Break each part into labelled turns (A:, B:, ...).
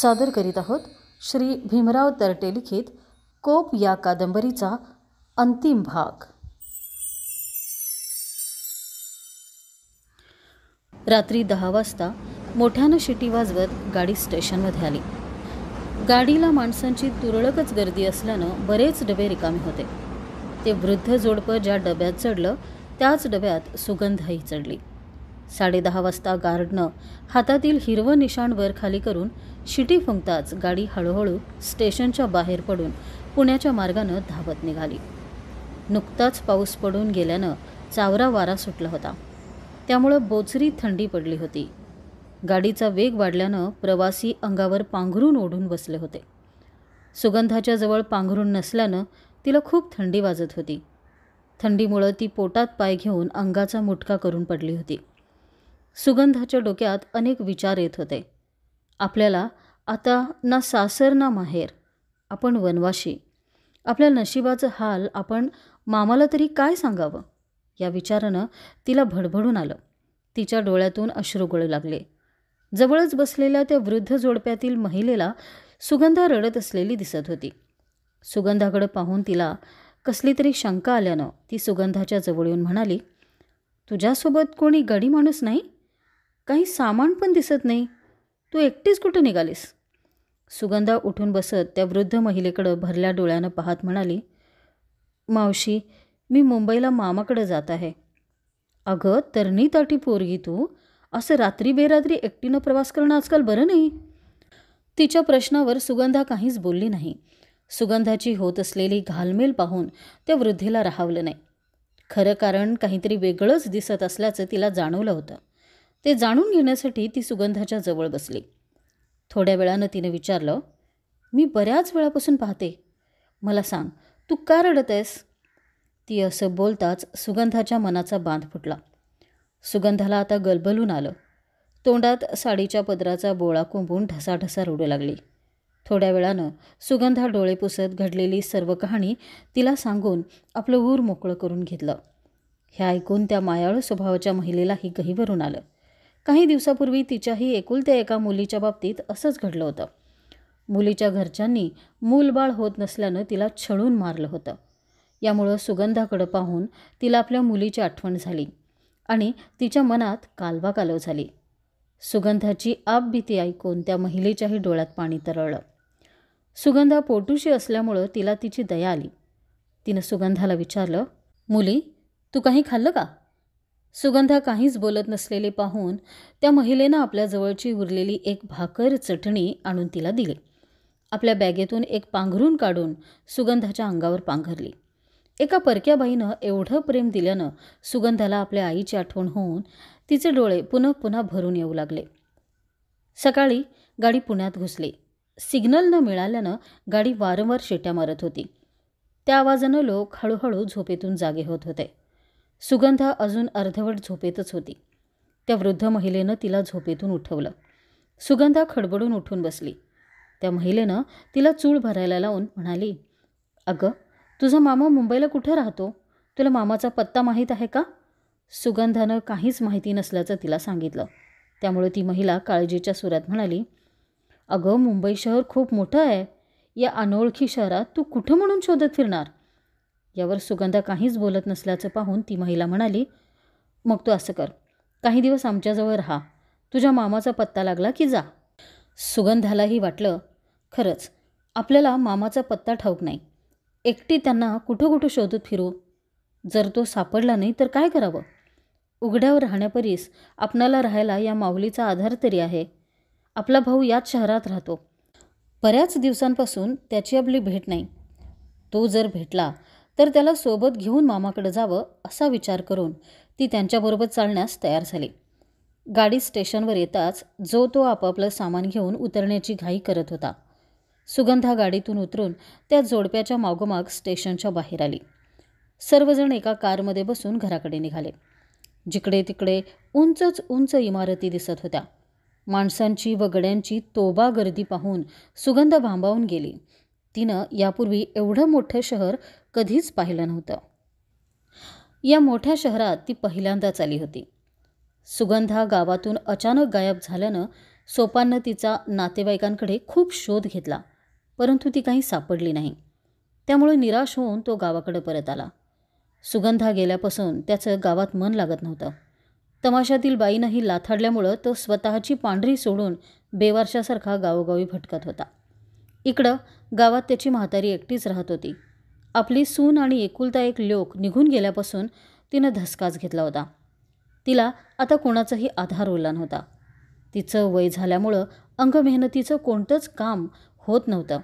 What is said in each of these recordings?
A: सादर करीत आहोत श्री भीमराव तरटे लिखित कोप या कादंबरीचा अंतिम भाग रात्री दहा वाजता मोठ्यानं शिटी वाजवत गाडी स्टेशनमध्ये आली गाडीला माणसांची तुरळकच गर्दी असल्यानं बरेच डबे रिकामे होते ते वृद्ध जोडपं ज्या डब्यात चढलं त्याच डब्यात सुगंधही चढली साडेदहा वाजता गार्डनं हातातील हिरवं निशाण वर खाली करून शिटी फुंकताच गाडी हळूहळू स्टेशनच्या बाहेर पडून पुण्याच्या मार्गानं धावत निघाली नुकताच पाऊस पडून गेल्यानं चावरा वारा सुटला होता त्यामुळं बोचरी थंडी पडली होती गाडीचा वेग वाढल्यानं प्रवासी अंगावर पांघरून ओढून बसले होते सुगंधाच्या जवळ पांघरून नसल्यानं तिला खूप थंडी वाजत होती थंडीमुळं ती पोटात पाय घेऊन अंगाचा मुटका करून पडली होती सुगंधाच्या डोक्यात अनेक विचार येत होते आपल्याला आता ना सासर ना माहेर आपण वनवाशी आपल्या नशिबाचं हाल आपण मामाला तरी काय सांगावं या विचारानं तिला भडभडून आलं तिच्या डोळ्यातून अश्रू गळू लागले जवळच बसलेल्या त्या वृद्ध जोडप्यातील महिलेला सुगंधा रडत असलेली दिसत होती सुगंधाकडे पाहून तिला कसली तरी शंका आल्यानं ती सुगंधाच्या जवळ येऊन म्हणाली तुझ्यासोबत कोणी गडी माणूस नाही काही सामान पण दिसत नाही तू एकटीच कुठं निघालीस सुगंधा उठून बसत त्या वृद्ध महिलेकडं भरल्या डोळ्यानं पाहत म्हणाली मावशी मी मुंबईला मामाकडं जात आहे अगं तरणी ताटी पोरगी तू असं रात्री बेरात्री एकटीनं प्रवास करणं आजकाल बरं नाही तिच्या प्रश्नावर सुगंधा काहीच बोलली नाही सुगंधाची होत असलेली घालमेल पाहून त्या वृद्धेला राहावलं नाही खरं कारण काहीतरी वेगळंच दिसत असल्याचं तिला जाणवलं होतं ते जाणून घेण्यासाठी ती सुगंधाच्या जवळ बसली थोड्या वेळानं तिने विचारलं मी बऱ्याच वेळापासून पाहते मला सांग तू का रडत आहेस ती असं बोलताच सुगंधाच्या मनाचा बांध फुटला सुगंधाला आता गलबलून आलं तोंडात साडीच्या पदराचा बोळा कोंबून ढसाढसा रडू लागली थोड्या वेळानं सुगंधा डोळे पुसत घडलेली सर्व कहाणी तिला सांगून आपलं ऊर मोकळं करून घेतलं हे ऐकून त्या मायाळू स्वभावाच्या महिलेलाही गहीवरून आलं काही दिवसापूर्वी तिच्याही एकुलत्या एका मुलीच्या बाबतीत असंच घडलं होतं मुलीच्या घरच्यांनी मूलबाळ होत नसल्यानं तिला छळून मारलं होतं यामुळं सुगंधाकडं पाहून तिला आपल्या मुलीची आठवण झाली आणि तिच्या मनात कालवा कालव झाली सुगंधाची आप भीती ऐकून त्या महिलेच्याही डोळ्यात पाणी तरळलं सुगंधा पोटूशी असल्यामुळं तिला तिची दया आली तिनं सुगंधाला विचारलं मुली तू काही खाल्लं का सुगंधा काहीच बोलत नसलेले पाहून त्या महिलेनं आपल्या जवळची उरलेली एक भाकर चटणी आणून तिला दिली आपल्या बॅगेतून एक पांघरून काढून सुगंधाच्या अंगावर पांघरली एका परक्याबाईनं एवढं प्रेम दिल्यानं सुगंधाला आपल्या आईची आठवण होऊन तिचे डोळे पुन्हा पुन्हा भरून येऊ लागले सकाळी गाडी पुण्यात घुसली सिग्नल न मिळाल्यानं गाडी वारंवार शेट्या मारत होती त्या आवाजानं लोक हळूहळू झोपेतून जागे होत होते सुगंधा अजून अर्धवट झोपेतच होती त्या वृद्ध महिलेनं तिला झोपेतून उठवलं सुगंधा खडबडून उठून बसली त्या महिलेनं तिला चूळ भरायला लावून म्हणाली अगं तुझा मामा मुंबईला कुठे राहतो तुला मामाचा पत्ता माहीत आहे का सुगंधानं काहीच माहिती नसल्याचं तिला सांगितलं त्यामुळे ती महिला काळजीच्या सुरात म्हणाली अगं मुंबई शहर खूप मोठं आहे या अनोळखी शहरात तू कुठं म्हणून शोधत फिरणार यावर सुगंधा काहीच बोलत नसल्याचं पाहून ती महिला म्हणाली मग तू असं कर काही दिवस आमच्याजवळ राहा तुझ्या मामाचा पत्ता लागला की जा सुगंधालाही वाटलं खरंच आपल्याला मामाचा पत्ता ठाऊक नाही एकटी त्यांना कुठं कुठं शोधत फिरू जर तो सापडला नाही तर काय करावं उघड्यावर राहण्यापरीस आपणाला राहायला या माऊलीचा आधार तरी आहे आपला भाऊ याच शहरात राहतो बऱ्याच दिवसांपासून त्याची आपली भेट नाही तो जर भेटला तर त्याला सोबत घेऊन मामाकडे जावं असा विचार करून ती त्यांच्याबरोबर चालण्यास तयार झाली गाडी स्टेशनवर येताच जो तो आपापलं सामान घेऊन उतरण्याची घाई करत होता सुगंधा गाडीतून उतरून त्या जोडप्याच्या मागोमाग स्टेशनच्या बाहेर आली सर्वजण एका कारमध्ये बसून घराकडे निघाले जिकडे तिकडे उंचच उंच इमारती दिसत होत्या माणसांची व गड्यांची तोबा गर्दी पाहून सुगंध भांबावून गेली तिनं यापूर्वी एवढं मोठं शहर कधीच पाहिलं नव्हतं या मोठ्या शहरात ती पहिल्यांदाच आली होती सुगंधा गावातून अचानक गायब झाल्यानं सोपाननं तिचा नातेवाईकांकडे खूप शोध घेतला परंतु ती काही सापडली नाही त्यामुळे निराश होऊन तो गावाकडे परत आला सुगंधा गेल्यापासून त्याचं गावात मन लागत नव्हतं तमाशातील बाईनंही लाथाडल्यामुळं तो स्वतःची पांढरी सोडून बेवारशासारखा गावोगावी भटकत होता इकडं गावात त्याची म्हातारी एकटीच राहत होती आपली सून आणि एकुलता एक लोक निघून गेल्यापासून तिनं धसकाच घेतला होता तिला आता कोणाचाही आधार उरला नव्हता तिचं वय झाल्यामुळं अंगमेहनतीचं कोणतंच काम होत नव्हतं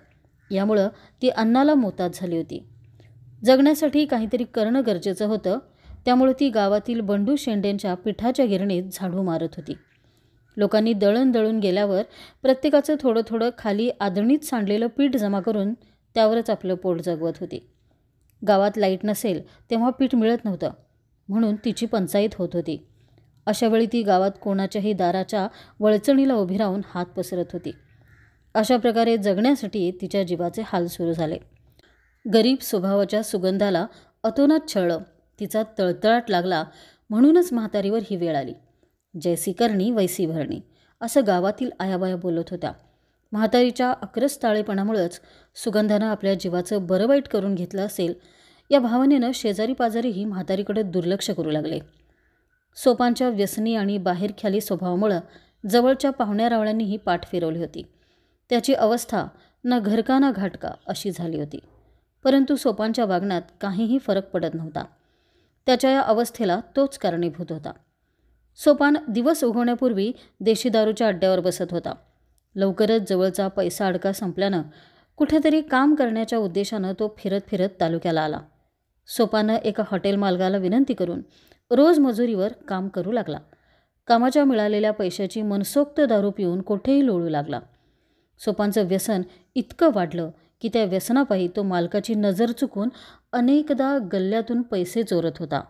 A: यामुळं ती अन्नाला मोतात झाली होती जगण्यासाठी काहीतरी करणं गरजेचं होतं त्यामुळे ती गावातील बंडू शेंडेंच्या पिठाच्या गिरणीत झाडू मारत होती लोकांनी दळण दळून गेल्यावर प्रत्येकाचं थोडं थोडं खाली आदणीत सांडलेलं पीठ जमा करून त्यावरच आपलं पोट जगवत होती गावात लाईट नसेल तेव्हा पीठ मिळत नव्हतं म्हणून तिची पंचायत होत होती अशावेळी ती गावात कोणाच्याही दाराच्या वळचणीला उभी राहून हात पसरत होती अशा प्रकारे जगण्यासाठी तिच्या जीवाचे हाल सुरू झाले गरीब स्वभावाच्या सुगंधाला अतोनात छळलं तिचा तळतळाट लागला म्हणूनच म्हातारीवर ही वेळ आली जैसी करणी वैसी भरणी असं गावातील आयाबाया बोलत होत्या म्हातारीच्या अक्रस्ताळेपणामुळंच सुगंधानं आपल्या जीवाचं बरं वाईट करून घेतलं असेल या भावनेनं शेजारी पाजारीही म्हातारीकडे दुर्लक्ष करू लागले सोपांच्या व्यसनी आणि बाहेरख्याली स्वभावामुळं जवळच्या पाहुण्या रावळ्यांनीही पाठ फिरवली होती त्याची अवस्था ना घरका ना घाटका अशी झाली होती परंतु सोपांच्या वागण्यात काहीही फरक पडत नव्हता त्याच्या या अवस्थेला तोच कारणीभूत होता सोपान दिवस उगवण्यापूर्वी देशी दारूच्या अड्ड्यावर बसत होता लवकरच जवळचा पैसा अडका संपल्यानं कुठेतरी काम करण्याच्या उद्देशानं तो फिरत फिरत तालुक्याला आला सोपानं एका हॉटेल मालकाला विनंती करून रोज मजुरीवर काम करू लागला कामाच्या मिळालेल्या पैशाची मनसोक्त दारू पिऊन कोठेही लोळू लागला सोपानचं व्यसन इतकं वाढलं की त्या व्यसनापायी तो मालकाची नजर चुकून अनेकदा गल्ल्यातून पैसे चोरत होता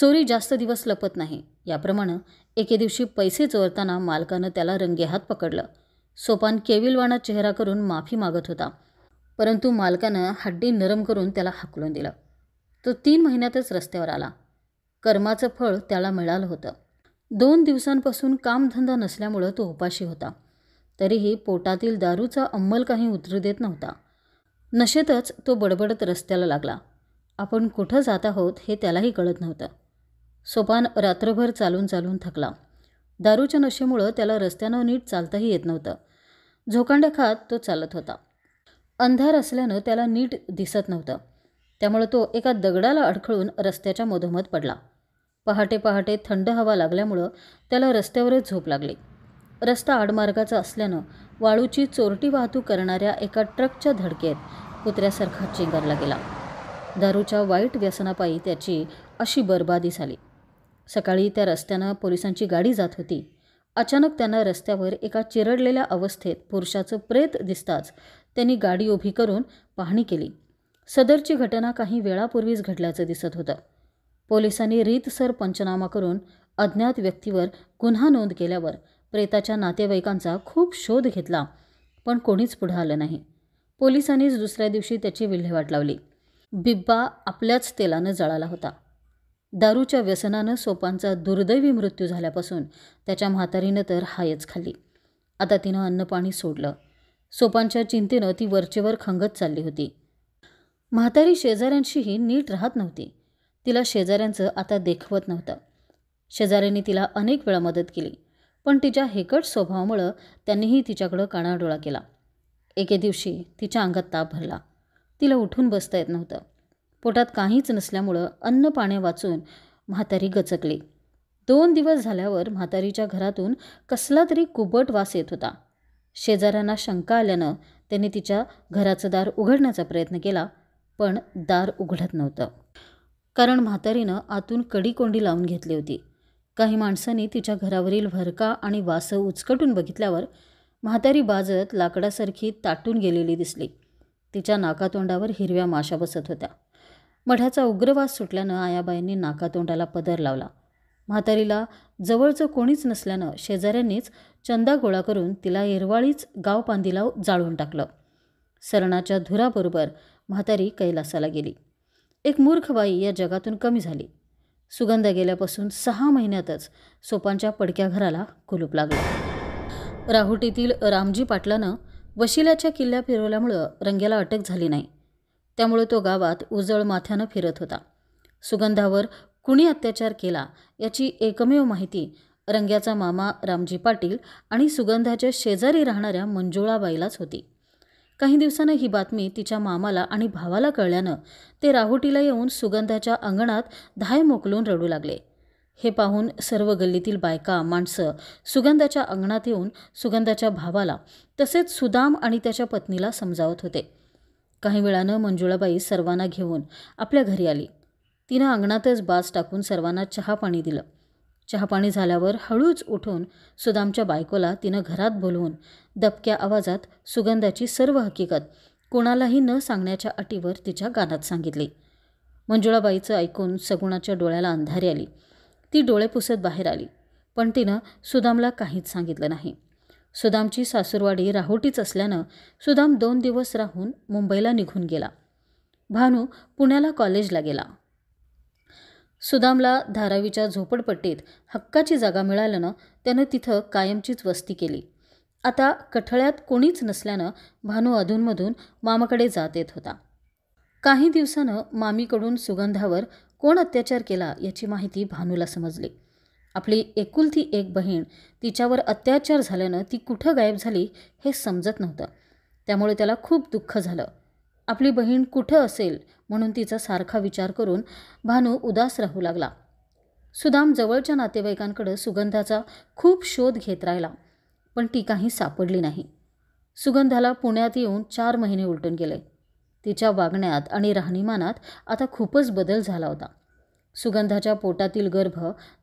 A: चोरी जास्त दिवस लपत नाही याप्रमाणे एके दिवशी पैसे चोरताना मालकानं त्याला रंगेहात पकडलं सोपान केविलवाणा चेहरा करून माफी मागत होता परंतु मालकानं हड्डी नरम करून त्याला हाकलून दिलं तो तीन महिन्यातच रस्त्यावर आला कर्माचं फळ त्याला मिळालं होतं दोन दिवसांपासून कामधंदा नसल्यामुळं तो उपाशी होता तरीही पोटातील दारूचा अंमल काही उतरू देत नव्हता नशेतच तो बडबडत रस्त्याला लागला आपण कुठं जात आहोत हे त्यालाही कळत नव्हतं सोपान रात्रभर चालून चालून थकला दारूच्या नशेमुळं त्याला रस्त्यानं नीट चालताही येत नव्हतं झोकांडे खात तो चालत होता अंधार असल्यानं त्याला नीट दिसत नव्हतं त्यामुळं तो एका दगडाला अडखळून रस्त्याच्या मधोमध पडला पहाटे पहाटे थंड हवा लागल्यामुळं त्याला रस्त्यावरच झोप लागली रस्ता आडमार्गाचा असल्यानं वाळूची चोरटी वाहतूक करणाऱ्या एका ट्रकच्या धडकेत कुत्र्यासारखा चिंगारला गेला दारूच्या वाईट व्यसनापायी त्याची अशी बरबादी झाली सकाळी त्या रस्त्यानं पोलिसांची गाडी जात होती अचानक त्यांना रस्त्यावर एका चिरडलेल्या अवस्थेत पुरुषाचं प्रेत दिसताच त्यांनी गाडी उभी करून पाहणी केली सदरची घटना काही वेळापूर्वीच घडल्याचं दिसत होतं पोलिसांनी रीतसर पंचनामा करून अज्ञात व्यक्तीवर गुन्हा नोंद केल्यावर प्रेताच्या नातेवाईकांचा खूप शोध घेतला पण कोणीच पुढं आलं नाही पोलिसांनीच दुसऱ्या दिवशी त्याची विल्हेवाट लावली बिब्बा आपल्याच तेलानं जळाला होता दारूच्या व्यसनानं सोपांचा दुर्दैवी मृत्यू झाल्यापासून त्याच्या म्हातारीनं तर हायच खाल्ली आता तिनं अन्नपाणी सोडलं सोपांच्या चिंतेनं ती वरचेवर खंगत चालली होती म्हातारी शेजाऱ्यांशीही नीट राहत नव्हती तिला शेजाऱ्यांचं आता देखवत नव्हतं शेजाऱ्यांनी तिला अनेक वेळा मदत केली पण तिच्या हेकट स्वभावामुळं त्यांनीही तिच्याकडं कानाडोळा केला एके दिवशी तिच्या अंगात ताप भरला तिला उठून बसता येत नव्हतं पोटात काहीच नसल्यामुळं अन्न पाणी वाचून म्हातारी गचकली दोन दिवस झाल्यावर म्हातारीच्या घरातून कसला तरी कुबट वास येत होता शेजाऱ्यांना शंका आल्यानं त्यांनी तिच्या घराचं दार उघडण्याचा प्रयत्न केला पण दार उघडत नव्हतं कारण म्हातारीनं आतून कडीकोंडी लावून घेतली होती काही माणसांनी तिच्या घरावरील भरका आणि वासं उचकटून बघितल्यावर म्हातारी बाजत लाकडासारखी ताटून गेलेली दिसली तिच्या नाकातोंडावर हिरव्या माशा बसत होत्या मढ्याचा उग्रवास सुटल्यानं आयाबाईंनी नाकातोंडाला पदर लावला म्हातारीला जवळचं कोणीच नसल्यानं शेजाऱ्यांनीच चंदा गोळा करून तिला येरवाळीच गावपांदीला जाळून टाकलं सरणाच्या धुराबरोबर म्हातारी कैलासाला गेली एक मूर्ख बाई या जगातून कमी झाली सुगंध गेल्यापासून सहा महिन्यातच सोपांच्या पडक्या घराला कुलूप लागला राहुटीतील रामजी पाटलानं वशिल्याच्या किल्ल्या फिरवल्यामुळं रंग्याला अटक झाली नाही त्यामुळे तो गावात उजळ माथ्यानं फिरत होता सुगंधावर कुणी अत्याचार केला याची एकमेव माहिती रंग्याचा मामा रामजी पाटील आणि सुगंधाच्या शेजारी राहणाऱ्या मंजुळाबाईलाच होती काही दिवसानं ही बातमी तिच्या मामाला आणि भावाला कळल्यानं ते राहुटीला येऊन सुगंधाच्या अंगणात धाय मोकलून रडू लागले हे पाहून सर्व गल्लीतील बायका माणसं सुगंधाच्या अंगणात येऊन सुगंधाच्या भावाला तसेच सुदाम आणि त्याच्या पत्नीला समजावत होते काही वेळानं मंजुळाबाई सर्वांना घेऊन आपल्या घरी आली तिनं अंगणातच बास टाकून सर्वांना चहा पाणी दिलं चहापाणी झाल्यावर हळूच उठून सुदामच्या बायकोला तिनं घरात बोलवून दबक्या आवाजात सुगंधाची सर्व हकीकत कोणालाही न सांगण्याच्या अटीवर तिच्या गानात सांगितली मंजुळाबाईचं ऐकून सगुणाच्या डोळ्याला अंधारी आली ती डोळे पुसत बाहेर आली पण तिनं सुदामला काहीच सांगितलं नाही सुदामची सासूरवाडी राहोटीच असल्यानं सुदाम दोन दिवस राहून मुंबईला निघून गेला भानू पुण्याला कॉलेजला गेला सुदामला धारावीच्या झोपडपट्टीत हक्काची जागा मिळाल्यानं त्यानं तिथं कायमचीच वस्ती केली आता कठळ्यात कोणीच नसल्यानं भानू अधूनमधून मामाकडे जात येत होता काही दिवसानं मामीकडून सुगंधावर कोण अत्याचार केला याची माहिती भानूला समजली आपली एकुलती एक बहीण तिच्यावर अत्याचार झाल्यानं ती कुठं गायब झाली हे समजत नव्हतं त्यामुळे त्याला खूप दुःख झालं आपली बहीण कुठं असेल म्हणून तिचा सारखा विचार करून भानू उदास राहू लागला सुदाम जवळच्या नातेवाईकांकडं सुगंधाचा खूप शोध घेत राहिला पण ती काही सापडली नाही सुगंधाला पुण्यात येऊन चार महिने उलटून गेले तिच्या वागण्यात आणि राहणीमानात आता खूपच बदल झाला होता सुगंधाच्या पोटातील गर्भ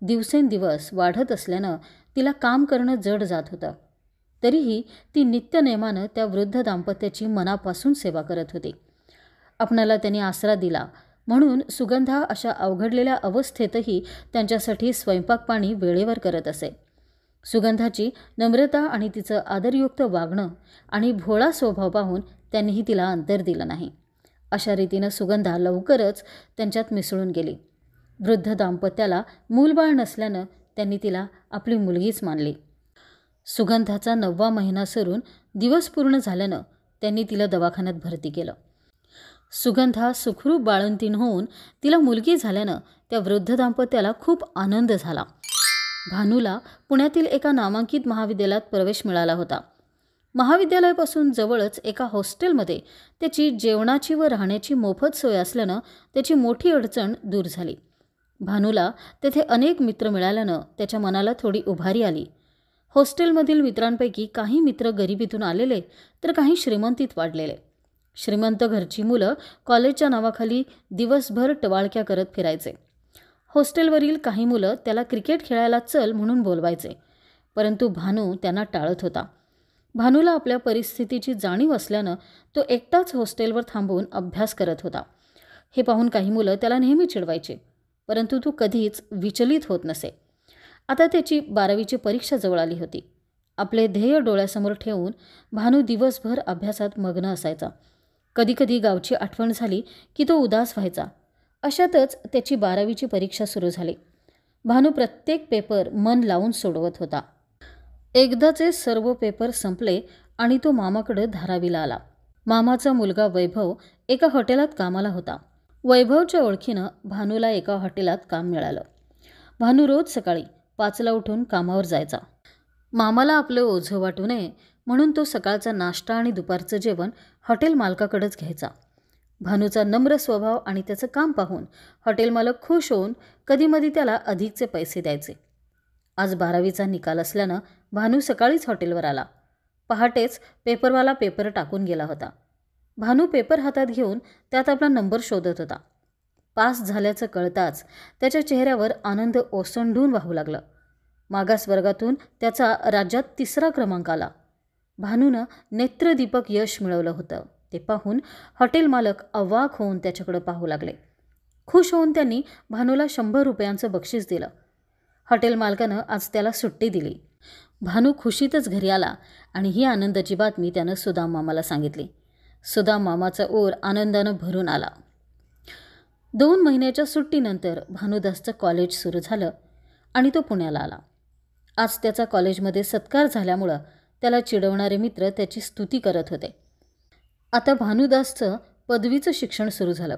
A: दिवसेंदिवस वाढत असल्यानं तिला काम करणं जड जात होतं तरीही ती नित्यनेमानं त्या वृद्ध दाम्पत्याची मनापासून सेवा करत होती आपणाला त्यांनी आसरा दिला म्हणून सुगंधा अशा अवघडलेल्या अवस्थेतही त्यांच्यासाठी स्वयंपाक पाणी वेळेवर करत असे सुगंधाची नम्रता आणि तिचं आदरयुक्त वागणं आणि भोळा स्वभाव पाहून त्यांनीही तिला अंतर दिलं नाही अशा रीतीनं सुगंधा लवकरच त्यांच्यात मिसळून गेली वृद्ध दाम्पत्याला मूलबाळ नसल्यानं त्यांनी तिला आपली मुलगीच मानली सुगंधाचा नववा महिना सरून दिवस पूर्ण झाल्यानं त्यांनी तिला दवाखान्यात भरती केलं सुगंधा सुखरूप बाळंतीण होऊन तिला मुलगी झाल्यानं त्या वृद्ध दाम्पत्याला खूप आनंद झाला भानूला पुण्यातील एका नामांकित महाविद्यालयात प्रवेश मिळाला होता महाविद्यालयापासून जवळच एका हॉस्टेलमध्ये त्याची जेवणाची व राहण्याची मोफत सोय असल्यानं त्याची मोठी अडचण दूर झाली भानूला तेथे अनेक मित्र मिळाल्यानं त्याच्या मनाला थोडी उभारी आली हॉस्टेलमधील मित्रांपैकी काही मित्र गरिबीतून आलेले तर काही श्रीमंतीत वाढलेले श्रीमंत घरची मुलं कॉलेजच्या नावाखाली दिवसभर टवाळक्या करत फिरायचे हॉस्टेलवरील काही मुलं त्याला क्रिकेट खेळायला चल म्हणून बोलवायचे परंतु भानू त्यांना टाळत होता भानूला आपल्या परिस्थितीची जाणीव असल्यानं तो एकटाच हॉस्टेलवर थांबून अभ्यास करत होता हे पाहून काही मुलं त्याला नेहमी चिडवायचे परंतु तू कधीच विचलित होत नसे आता त्याची बारावीची परीक्षा जवळ आली होती आपले ध्येय डोळ्यासमोर ठेवून भानू दिवसभर अभ्यासात मग्न असायचा कधीकधी गावची आठवण झाली की तो उदास व्हायचा अशातच त्याची बारावीची परीक्षा सुरू झाली भानू प्रत्येक पेपर मन लावून सोडवत होता एकदाचे सर्व पेपर संपले आणि तो मामाकडे धारावीला आला मामाचा मुलगा वैभव एका हॉटेलात कामाला होता वैभवच्या ओळखीनं भानूला एका हॉटेलात काम मिळालं भानू रोज सकाळी पाचला उठून कामावर जायचा मामाला आपलं ओझं वाटू नये म्हणून तो सकाळचा नाश्ता आणि दुपारचं जेवण हॉटेल मालकाकडंच घ्यायचा भानूचा नम्र स्वभाव आणि त्याचं काम पाहून हॉटेल मालक खुश होऊन कधीमधी त्याला अधिकचे पैसे द्यायचे आज बारावीचा निकाल असल्यानं भानू सकाळीच हॉटेलवर आला पहाटेच पेपरवाला पेपर टाकून गेला होता भानू पेपर हातात घेऊन त्यात आपला नंबर शोधत होता पास झाल्याचं कळताच त्याच्या चेहऱ्यावर आनंद ओसंडून वाहू लागला मागास वर्गातून त्याचा राज्यात तिसरा क्रमांक आला भानूनं नेत्रदीपक यश मिळवलं होतं ते पाहून हॉटेल मालक अवाक होऊन त्याच्याकडं पाहू लागले खुश होऊन त्यांनी भानूला शंभर रुपयांचं बक्षीस दिलं हॉटेल मालकानं आज त्याला सुट्टी दिली भानू खुशीतच घरी आला आणि ही आनंदाची बातमी त्यानं सुदाम मामाला सांगितली सुद्धा मामाचा ओर आनंदानं भरून आला दोन महिन्याच्या सुट्टीनंतर भानुदासचं कॉलेज सुरू झालं आणि तो पुण्याला आला आज त्याचा कॉलेजमध्ये सत्कार झाल्यामुळं त्याला चिडवणारे मित्र त्याची स्तुती करत होते आता भानुदासचं पदवीचं शिक्षण सुरू झालं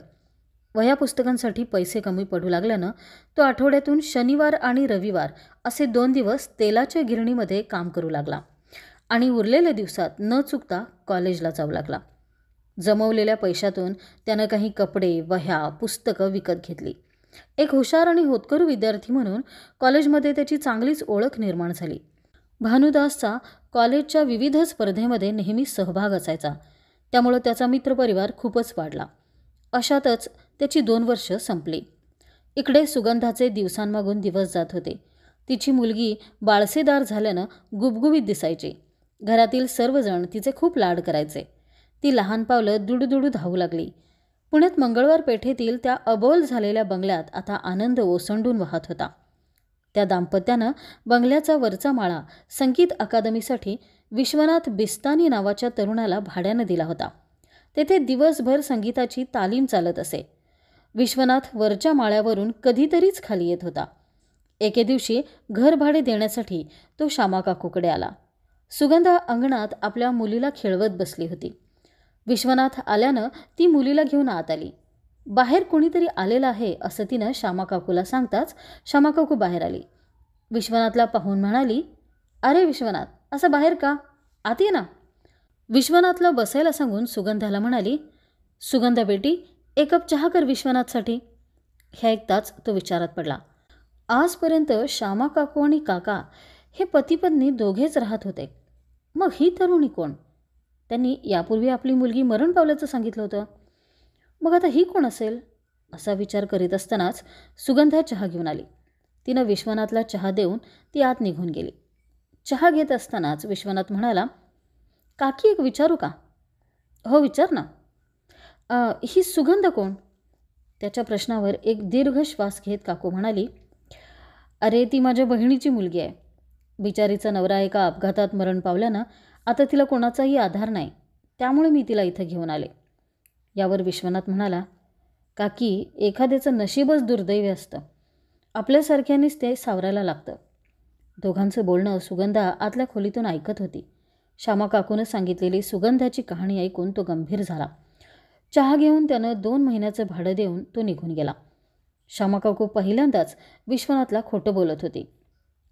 A: वह्या पुस्तकांसाठी पैसे कमी पडू लागल्यानं तो आठवड्यातून शनिवार आणि रविवार असे दोन दिवस तेलाच्या गिरणीमध्ये काम करू लागला आणि उरलेल्या दिवसात न चुकता कॉलेजला जाऊ लागला जमवलेल्या पैशातून त्यानं काही कपडे वह्या पुस्तकं विकत घेतली एक हुशार आणि होतकरू विद्यार्थी म्हणून कॉलेजमध्ये त्याची चांगलीच ओळख निर्माण झाली भानुदासचा कॉलेजच्या विविध स्पर्धेमध्ये नेहमी सहभाग असायचा त्यामुळं त्याचा मित्रपरिवार खूपच वाढला अशातच त्याची दोन वर्ष संपली इकडे सुगंधाचे दिवसांमागून दिवस जात होते तिची मुलगी बाळसेदार झाल्यानं गुबगुबीत दिसायची घरातील सर्वजण तिचे खूप लाड करायचे ती लहान पावलं दुडूदुडू धावू लागली पुण्यात मंगळवार पेठेतील त्या अबोल झालेल्या बंगल्यात आता आनंद ओसंडून वाहत होता त्या दाम्पत्यानं बंगल्याचा वरचा माळा संगीत अकादमीसाठी विश्वनाथ बिस्तानी नावाच्या तरुणाला भाड्यानं दिला होता तेथे दिवसभर संगीताची तालीम चालत असे विश्वनाथ वरच्या माळ्यावरून कधीतरीच खाली येत होता एके दिवशी घर भाडे देण्यासाठी तो श्यामाकाकूकडे आला सुगंधा अंगणात आपल्या मुलीला खेळवत बसली होती विश्वनाथ आल्यानं ती मुलीला घेऊन आत आली बाहेर कोणीतरी आलेलं आहे असं तिनं श्यामाकाकूला सांगताच श्यामाकाकू बाहेर आली विश्वनाथला पाहून म्हणाली अरे विश्वनाथ असं बाहेर का आत ये ना विश्वनाथला बसायला सांगून सुगंधाला म्हणाली सुगंधा बेटी एक कप चहा कर विश्वनाथसाठी हे ऐकताच तो विचारात पडला आजपर्यंत श्यामा काकू आणि काका हे पतीपत्नी दोघेच राहत होते मग ही तरुणी कोण त्यांनी यापूर्वी आपली मुलगी मरण पावल्याचं सांगितलं होतं मग आता ही कोण असेल असा विचार करीत असतानाच सुगंधा चहा घेऊन आली तिनं विश्वनाथला चहा देऊन ती आत निघून गेली चहा घेत असतानाच विश्वनाथ म्हणाला काकी एक विचारू का हो विचार ना आ, ही सुगंध कोण त्याच्या प्रश्नावर एक दीर्घ श्वास घेत काकू म्हणाली अरे ती माझ्या बहिणीची मुलगी आहे बिचारीचा नवरा एका अपघातात मरण पावल्यानं आता तिला कोणाचाही आधार नाही त्यामुळे मी तिला इथं घेऊन आले यावर विश्वनाथ म्हणाला काकी एखाद्याचं नशीबच दुर्दैवी असतं आपल्यासारख्यानेच ते सावरायला लागतं दोघांचं बोलणं सुगंधा आतल्या खोलीतून ऐकत होती श्यामाकाकूनं सांगितलेली सुगंधाची कहाणी ऐकून तो गंभीर झाला चहा घेऊन त्यानं दोन महिन्याचं भाडं देऊन तो निघून गेला श्यामाकाकू काकू पहिल्यांदाच विश्वनाथला खोटं बोलत होती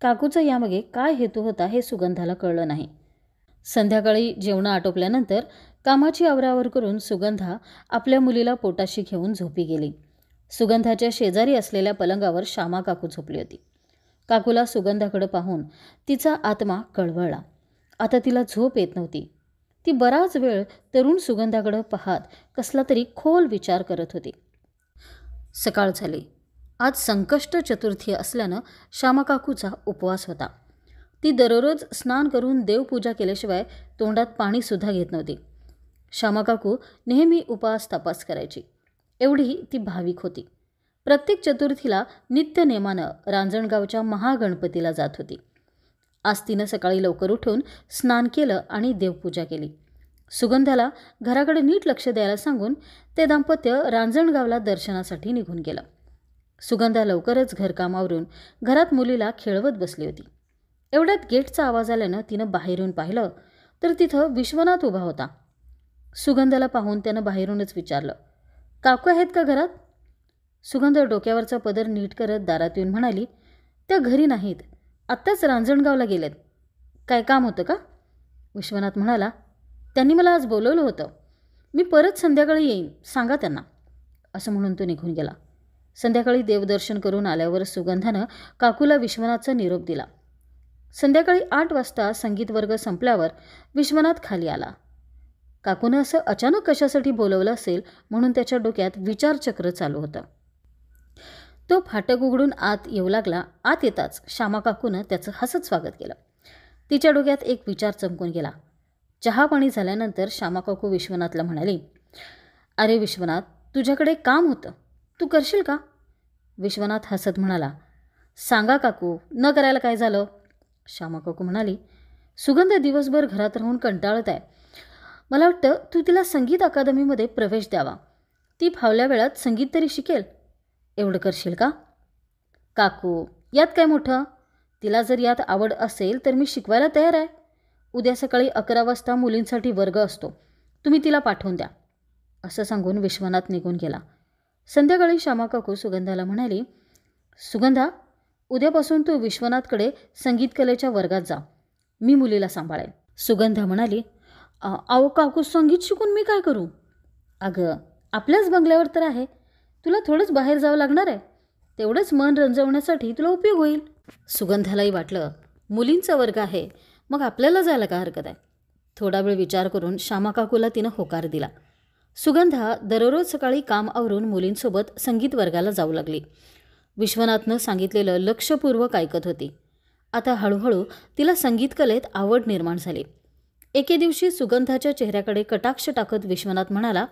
A: काकूचा यामागे काय हेतू होता हे सुगंधाला कळलं नाही संध्याकाळी जेवणं आटोपल्यानंतर कामाची आवरावर करून सुगंधा आपल्या मुलीला पोटाशी घेऊन झोपी गेली सुगंधाच्या शेजारी असलेल्या पलंगावर श्यामा काकू झोपली होती काकूला सुगंधाकडं पाहून तिचा आत्मा कळवळला आता तिला झोप येत नव्हती ती बराच वेळ तरुण सुगंधाकडं पाहत कसला तरी खोल विचार करत होती सकाळ झाली आज संकष्ट चतुर्थी असल्यानं श्यामाकाकूचा उपवास होता ती दररोज स्नान करून देवपूजा केल्याशिवाय तोंडात पाणीसुद्धा घेत नव्हती श्यामाकाकू नेहमी उपास तपास करायची एवढी ती भाविक होती प्रत्येक चतुर्थीला नेमानं रांजणगावच्या महागणपतीला जात होती आज तिनं सकाळी लवकर उठून स्नान केलं आणि देवपूजा केली सुगंधाला घराकडे नीट लक्ष द्यायला सांगून ते दाम्पत्य रांजणगावला दर्शनासाठी निघून गेलं सुगंधा लवकरच घरकामावरून घरात मुलीला खेळवत बसली होती एवढ्यात गेटचा आवाज आल्यानं तिनं बाहेर येऊन पाहिलं तर तिथं विश्वनाथ उभा होता सुगंधाला पाहून त्यानं बाहेरूनच विचारलं काकू आहेत का घरात सुगंध डोक्यावरचा पदर नीट करत दारात येऊन म्हणाली त्या घरी नाहीत आत्ताच रांजणगावला गेलेत काय काम होतं का विश्वनाथ म्हणाला त्यांनी मला आज बोलवलं होतं मी परत संध्याकाळी येईन सांगा त्यांना असं म्हणून तो निघून गेला संध्याकाळी देवदर्शन करून आल्यावर सुगंधानं काकूला विश्वनाथचा निरोप दिला संध्याकाळी आठ वाजता संगीत वर्ग संपल्यावर विश्वनाथ खाली आला काकूनं असं अचानक कशासाठी बोलवलं असेल म्हणून त्याच्या डोक्यात विचारचक्र चालू होतं तो फाटक उघडून आत येऊ लागला आत येताच श्यामा काकूनं त्याचं हसत स्वागत केलं तिच्या डोक्यात एक विचार चमकून गेला चहा पाणी झाल्यानंतर श्यामा काकू विश्वनाथला म्हणाली अरे विश्वनाथ तुझ्याकडे काम होतं तू करशील का विश्वनाथ हसत म्हणाला सांगा काकू न करायला काय झालं श्यामाकाकू म्हणाली सुगंध दिवसभर घरात राहून कंटाळत आहे मला वाटतं तू तिला संगीत अकादमीमध्ये प्रवेश द्यावा ती फावल्या वेळात संगीत तरी शिकेल एवढं करशील का काकू यात काय मोठं तिला जर यात आवड असेल तर मी शिकवायला तयार आहे उद्या सकाळी अकरा वाजता मुलींसाठी वर्ग असतो तुम्ही तिला पाठवून द्या असं सांगून विश्वनाथ निघून गेला संध्याकाळी श्यामाकाकू सुगंधाला म्हणाली सुगंधा उद्यापासून तू विश्वनाथकडे संगीत कलेच्या वर्गात जा मी मुलीला सांभाळेन सुगंधा म्हणाली आओ काकू संगीत शिकून मी काय करू अगं आपल्याच बंगल्यावर तर आहे तुला थोडंच बाहेर जावं लागणार आहे तेवढंच मन रंजवण्यासाठी तुला उपयोग होईल सुगंधालाही वाटलं मुलींचा वर्ग आहे मग आपल्याला जायला का हरकत आहे थोडा वेळ विचार करून श्यामाकाकूला काकूला तिनं होकार दिला सुगंधा दररोज सकाळी काम आवरून मुलींसोबत संगीत वर्गाला जाऊ लागली विश्वनाथनं सांगितलेलं लक्षपूर्वक ऐकत होती आता हळूहळू तिला संगीत कलेत आवड निर्माण झाली एके दिवशी सुगंधाच्या चेहऱ्याकडे कटाक्ष टाकत विश्वनाथ म्हणाला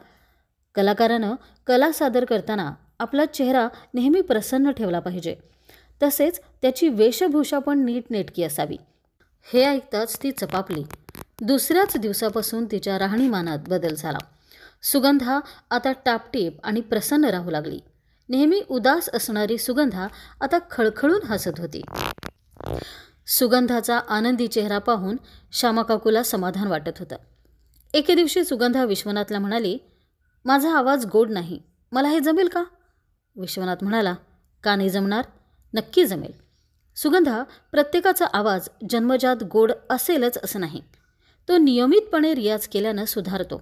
A: कलाकारानं कला सादर करताना आपला चेहरा नेहमी प्रसन्न ठेवला पाहिजे तसेच त्याची वेशभूषा पण नीटनेटकी असावी हे ऐकताच ती चपापली दुसऱ्याच दिवसापासून तिच्या राहणीमानात बदल झाला सुगंधा आता टापटीप आणि प्रसन्न राहू लागली नेहमी उदास असणारी सुगंधा आता खळखळून हसत होती सुगंधाचा आनंदी चेहरा पाहून श्यामाकाकूला समाधान वाटत होतं एके दिवशी सुगंधा विश्वनाथला म्हणाली माझा आवाज गोड नाही मला हे जमेल का विश्वनाथ म्हणाला का नाही जमणार नक्की जमेल सुगंधा प्रत्येकाचा आवाज जन्मजात गोड असेलच असं नाही तो नियमितपणे रियाज केल्यानं सुधारतो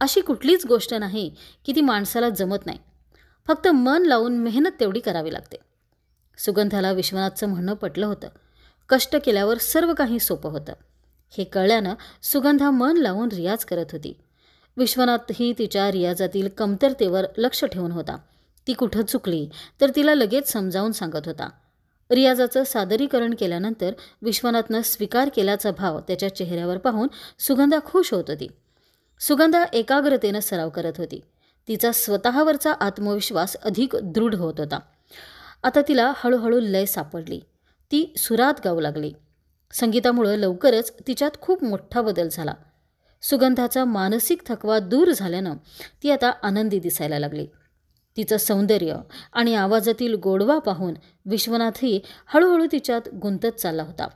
A: अशी कुठलीच गोष्ट नाही की ती माणसाला जमत नाही फक्त मन लावून मेहनत तेवढी करावी लागते सुगंधाला विश्वनाथचं म्हणणं पटलं होतं कष्ट केल्यावर सर्व काही सोपं होतं हे कळल्यानं सुगंधा मन लावून रियाज करत होती विश्वनाथही तिच्या रियाजातील कमतरतेवर लक्ष ठेवून होता ती कुठं चुकली तर तिला लगेच समजावून सांगत होता रियाजाचं सादरीकरण केल्यानंतर विश्वनाथनं स्वीकार केल्याचा भाव त्याच्या चेहऱ्यावर पाहून सुगंधा खुश होत होती सुगंधा एकाग्रतेनं सराव करत होती तिचा स्वतःवरचा आत्मविश्वास अधिक दृढ होत होता आता तिला हळूहळू लय सापडली ती सुरात गाऊ लागली संगीतामुळं लवकरच तिच्यात खूप मोठा बदल झाला सुगंधाचा मानसिक थकवा दूर झाल्यानं ती आता आनंदी दिसायला लागली तिचं सौंदर्य आणि आवाजातील गोडवा पाहून विश्वनाथही हळूहळू तिच्यात गुंतत चालला होता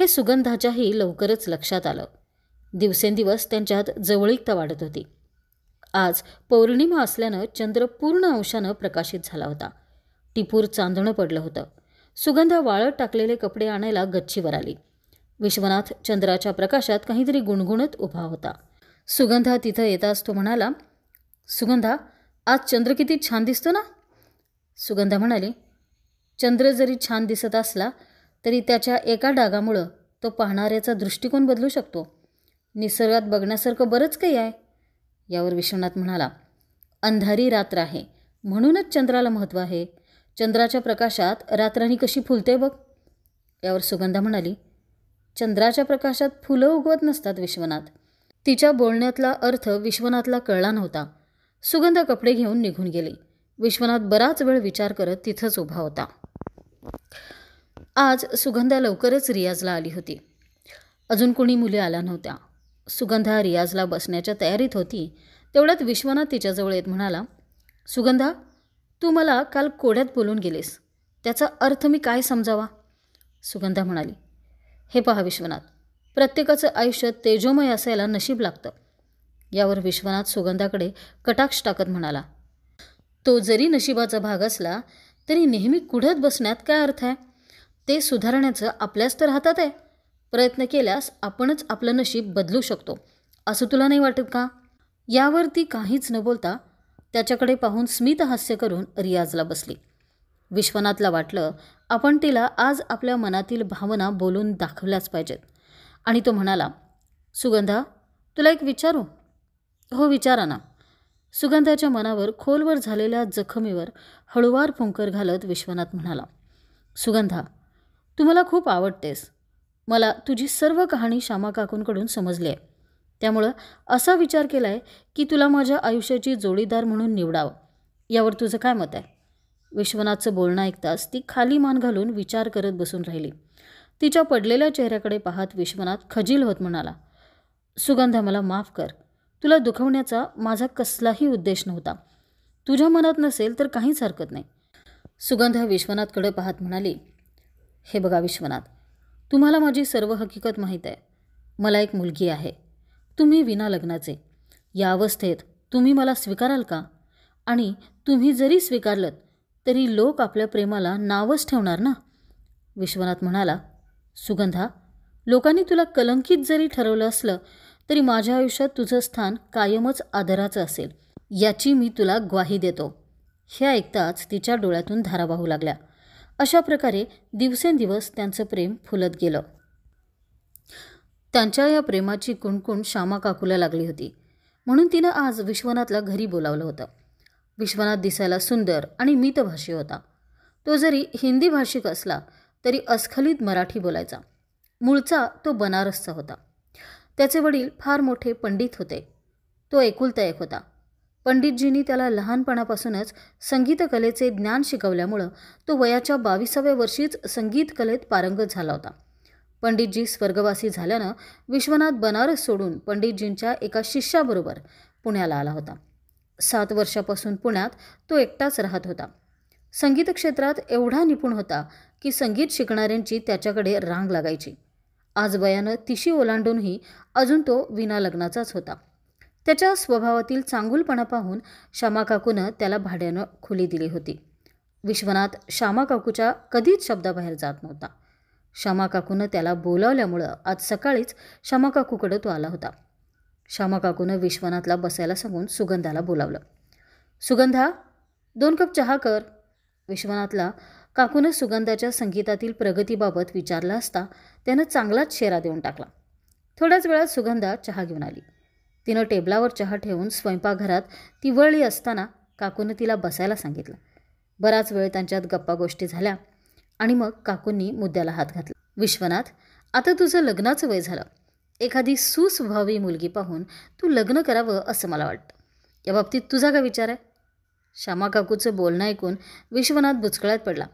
A: हे सुगंधाच्याही लवकरच लक्षात आलं दिवसेंदिवस त्यांच्यात जवळीकता वाढत होती आज पौर्णिमा असल्यानं चंद्र पूर्ण अंशानं प्रकाशित झाला होता टिपूर चांदणं पडलं होतं सुगंधा वाळत टाकलेले कपडे आणायला गच्चीवर आली विश्वनाथ चंद्राच्या प्रकाशात काहीतरी गुणगुणत उभा होता सुगंधा तिथं येताच तो म्हणाला सुगंधा आज चंद्र किती छान दिसतो ना सुगंधा म्हणाली चंद्र जरी छान दिसत असला तरी त्याच्या एका डागामुळं तो पाहणाऱ्याचा दृष्टिकोन बदलू शकतो निसर्गात बघण्यासारखं बरंच काही आहे यावर विश्वनाथ म्हणाला अंधारी रात्र आहे म्हणूनच चंद्राला महत्त्व आहे चंद्राच्या प्रकाशात रात्रानी कशी फुलते बघ यावर सुगंधा म्हणाली चंद्राच्या प्रकाशात फुलं उगवत नसतात विश्वनाथ तिच्या बोलण्यातला अर्थ विश्वनाथला कळला नव्हता सुगंध कपडे घेऊन निघून गेली विश्वनाथ बराच वेळ विचार करत तिथंच उभा होता आज सुगंधा लवकरच रियाजला आली होती अजून कोणी मुली आल्या नव्हत्या सुगंधा रियाजला बसण्याच्या तयारीत होती तेवढ्यात विश्वनाथ तिच्याजवळ येत म्हणाला सुगंधा तू मला काल कोड्यात बोलून गेलेस त्याचा अर्थ मी काय समजावा सुगंधा म्हणाली हे पहा विश्वनाथ प्रत्येकाचं आयुष्य तेजोमय असायला नशीब लागतं यावर विश्वनाथ सुगंधाकडे कटाक्ष टाकत म्हणाला तो जरी नशिबाचा भाग असला तरी नेहमी कुढत बसण्यात काय अर्थ आहे ते सुधारण्याचं आपल्याच तर हातात आहे प्रयत्न केल्यास आपणच आपलं नशीब बदलू शकतो असं तुला नाही वाटत का यावर ती काहीच न बोलता त्याच्याकडे पाहून स्मित हास्य करून रियाजला बसली विश्वनाथला वाटलं आपण तिला आज आपल्या मनातील भावना बोलून दाखवल्याच पाहिजेत आणि तो म्हणाला सुगंधा तुला एक विचारू हो विचारा ना सुगंधाच्या मनावर खोलवर झालेल्या जखमीवर हळूवार फुंकर घालत विश्वनाथ म्हणाला सुगंधा तू मला खूप आवडतेस मला तुझी सर्व कहाणी श्यामा समजली आहे त्यामुळं असा विचार केला आहे की तुला माझ्या आयुष्याची जोडीदार म्हणून निवडावं यावर तुझं काय मत आहे विश्वनाथचं बोलणं ऐकताच ती खाली मान घालून विचार करत बसून राहिली तिच्या पडलेल्या चेहऱ्याकडे पाहत विश्वनाथ खजील होत म्हणाला सुगंधा मला माफ कर तुला दुखवण्याचा माझा कसलाही उद्देश नव्हता तुझ्या मनात नसेल तर काहीच हरकत नाही सुगंधा विश्वनाथकडे पाहत म्हणाली हे बघा विश्वनाथ तुम्हाला माझी सर्व हकीकत माहीत आहे मला एक मुलगी आहे तुम्ही विना लग्नाचे या अवस्थेत तुम्ही मला स्वीकाराल का आणि तुम्ही जरी स्वीकारलं तरी लोक आपल्या प्रेमाला नावच ठेवणार ना विश्वनाथ म्हणाला सुगंधा लोकांनी तुला कलंकित जरी ठरवलं असलं तरी माझ्या आयुष्यात तुझं स्थान कायमच आदराचं असेल याची मी तुला ग्वाही देतो हे ऐकताच तिच्या डोळ्यातून धारा वाहू लागल्या अशा प्रकारे दिवसेंदिवस त्यांचं प्रेम फुलत गेलं त्यांच्या या प्रेमाची कुणकुण श्यामा काकूला लागली होती म्हणून तिनं आज विश्वनाथला घरी बोलावलं होतं विश्वनाथ दिसायला सुंदर आणि मितभाषी होता तो जरी हिंदी भाषिक असला तरी अस्खलित मराठी बोलायचा मूळचा तो बनारसचा होता त्याचे वडील फार मोठे पंडित होते तो एकुलता एक होता पंडितजींनी त्याला लहानपणापासूनच संगीतकलेचे ज्ञान शिकवल्यामुळं तो वयाच्या बावीसाव्या वर्षीच संगीत कलेत पारंगत झाला होता पंडितजी स्वर्गवासी झाल्यानं विश्वनाथ बनारस सोडून पंडितजींच्या एका शिष्याबरोबर पुण्याला आला होता सात वर्षापासून पुण्यात तो एकटाच राहत होता संगीत क्षेत्रात एवढा निपुण होता की संगीत शिकणाऱ्यांची त्याच्याकडे रांग लागायची आज वयानं तिशी ओलांडूनही अजून तो विना लग्नाचाच होता त्याच्या स्वभावातील चांगुलपणा पाहून श्यामाकाकूनं त्याला भाड्यानं खुली दिली होती विश्वनाथ श्यामाकाकूच्या कधीच शब्दाबाहेर जात नव्हता श्यामाकाकूनं त्याला बोलावल्यामुळं आज सकाळीच श्यामा काकूकडे तो आला होता श्यामाकाकूनं विश्वनाथला बसायला सांगून सुगंधाला बोलावलं सुगंधा दोन कप चहा कर विश्वनाथला काकूनं सुगंधाच्या संगीतातील प्रगतीबाबत विचारला असता त्यानं चांगलाच शेरा देऊन टाकला थोड्याच वेळात सुगंधा चहा घेऊन आली तिनं टेबलावर चहा ठेवून स्वयंपाकघरात ती वळली असताना काकूनं तिला बसायला सांगितलं बराच वेळ त्यांच्यात गप्पा गोष्टी झाल्या आणि मग काकूंनी मुद्द्याला हात घातला विश्वनाथ आता तुझं लग्नाचं वय झालं एखादी सुस्वभावी मुलगी पाहून तू लग्न करावं असं मला वाटतं याबाबतीत तुझा काय विचार आहे श्यामा काकूचं बोलणं ऐकून विश्वनाथ बुचकळ्यात पडला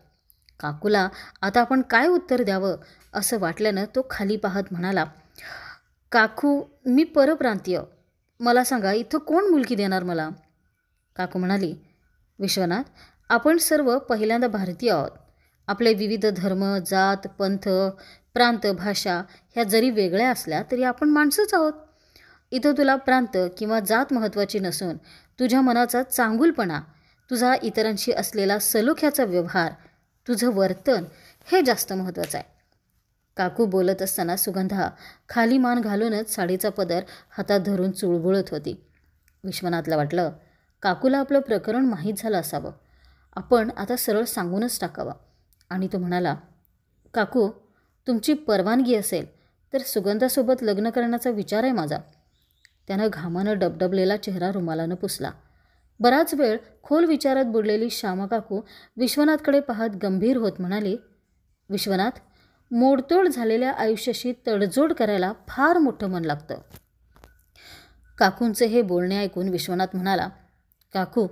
A: काकूला आता आपण काय उत्तर द्यावं असं वाटल्यानं तो खाली पाहत म्हणाला काकू मी परप्रांतीय मला सांगा इथं कोण मुलगी देणार मला काकू म्हणाली विश्वनाथ आपण सर्व पहिल्यांदा भारतीय आहोत आपले विविध धर्म जात पंथ प्रांत भाषा ह्या जरी वेगळ्या असल्या तरी आपण माणसंच आहोत इथं तुला प्रांत किंवा जात महत्त्वाची नसून तुझ्या मनाचा चांगुलपणा तुझा इतरांशी असलेला सलोख्याचा व्यवहार तुझं वर्तन हे जास्त महत्त्वाचं आहे काकू बोलत असताना सुगंधा खाली मान घालूनच साडीचा पदर हातात धरून चुळबुळत होती विश्वनाथला वाटलं काकूला आपलं प्रकरण माहीत झालं असावं आपण आता सरळ सांगूनच टाकावं आणि तो म्हणाला काकू तुमची परवानगी असेल तर सुगंधासोबत लग्न करण्याचा विचार आहे माझा त्यानं घामानं डबडबलेला चेहरा रुमालानं पुसला बराच वेळ खोल विचारात बुडलेली श्यामा काकू विश्वनाथकडे पाहत गंभीर होत म्हणाली विश्वनाथ मोडतोड झालेल्या आयुष्याशी तडजोड करायला फार मोठं मन लागतं काकूंचे हे बोलणे ऐकून विश्वनाथ म्हणाला काकू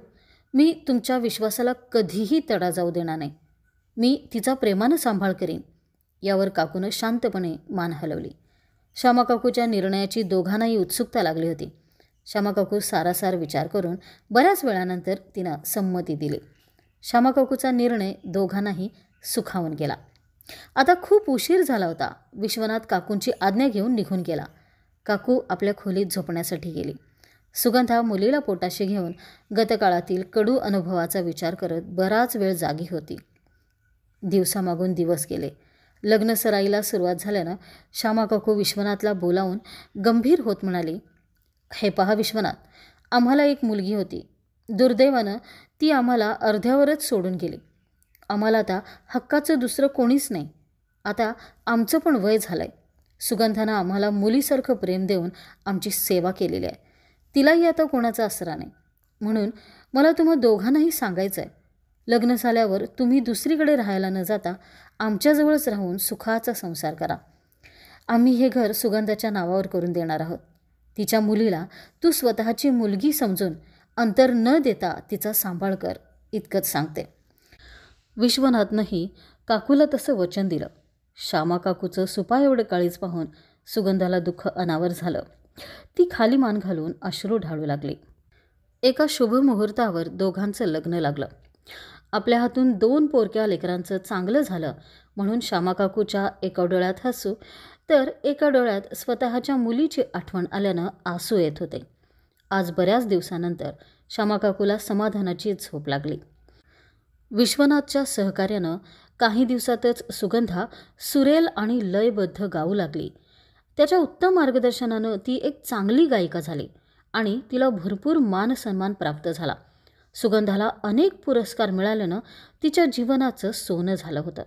A: मी तुमच्या विश्वासाला कधीही तडा जाऊ देणार नाही मी तिचा प्रेमानं सांभाळ करीन यावर काकूनं शांतपणे मान हलवली श्यामाकाकूच्या काकूच्या निर्णयाची दोघांनाही उत्सुकता लागली होती श्यामाकाकू काकू सारासार विचार करून बऱ्याच वेळानंतर तिनं संमती दिली श्यामाकाकूचा निर्णय दोघांनाही सुखावून गेला आता खूप उशीर झाला होता विश्वनाथ काकूंची आज्ञा घेऊन निघून गेला काकू आपल्या खोलीत झोपण्यासाठी गेली सुगंधा मुलीला पोटाशी घेऊन गतकाळातील कडू अनुभवाचा विचार करत बराच वेळ जागी होती दिवसामागून दिवस गेले लग्नसराईला सुरुवात झाल्यानं श्यामा काकू विश्वनाथला बोलावून गंभीर होत म्हणाली हे पहा विश्वनाथ आम्हाला एक मुलगी होती दुर्दैवानं ती आम्हाला अर्ध्यावरच सोडून गेली आम्हाला आता हक्काचं दुसरं कोणीच नाही आता आमचं पण वय झालं आहे सुगंधानं आम्हाला मुलीसारखं प्रेम देऊन आमची सेवा केलेली आहे तिलाही आता कोणाचा आसरा नाही म्हणून मला तुम्हा दोघांनाही सांगायचं आहे लग्न झाल्यावर तुम्ही दुसरीकडे राहायला न जाता आमच्याजवळच राहून सुखाचा संसार करा आम्ही हे घर सुगंधाच्या नावावर करून देणार आहोत तिच्या मुलीला तू स्वतःची मुलगी समजून अंतर न देता तिचा सांभाळ कर इतकंच सांगते विश्वनाथनंही काकूला तसं वचन दिलं श्यामा काकूचं सुपा एवढं काळीच पाहून सुगंधाला दुःख अनावर झालं ती खाली मान घालून अश्रू ढाळू लागली एका शुभ मुहूर्तावर दोघांचं लग्न लागलं आपल्या हातून दोन पोरक्या लेकरांचं चांगलं झालं म्हणून श्यामाकाकूच्या काकूच्या एका डोळ्यात हसू तर एका डोळ्यात स्वतःच्या मुलीची आठवण आल्यानं आसू येत होते आज बऱ्याच दिवसानंतर श्यामाकाकूला काकूला समाधानाची झोप लागली विश्वनाथच्या सहकार्यानं काही दिवसातच सुगंधा सुरेल आणि लयबद्ध गाऊ लागली त्याच्या उत्तम मार्गदर्शनानं ती एक चांगली गायिका झाली आणि तिला भरपूर मानसन्मान प्राप्त झाला सुगंधाला अनेक पुरस्कार मिळाल्यानं तिच्या जीवनाचं सोनं झालं होतं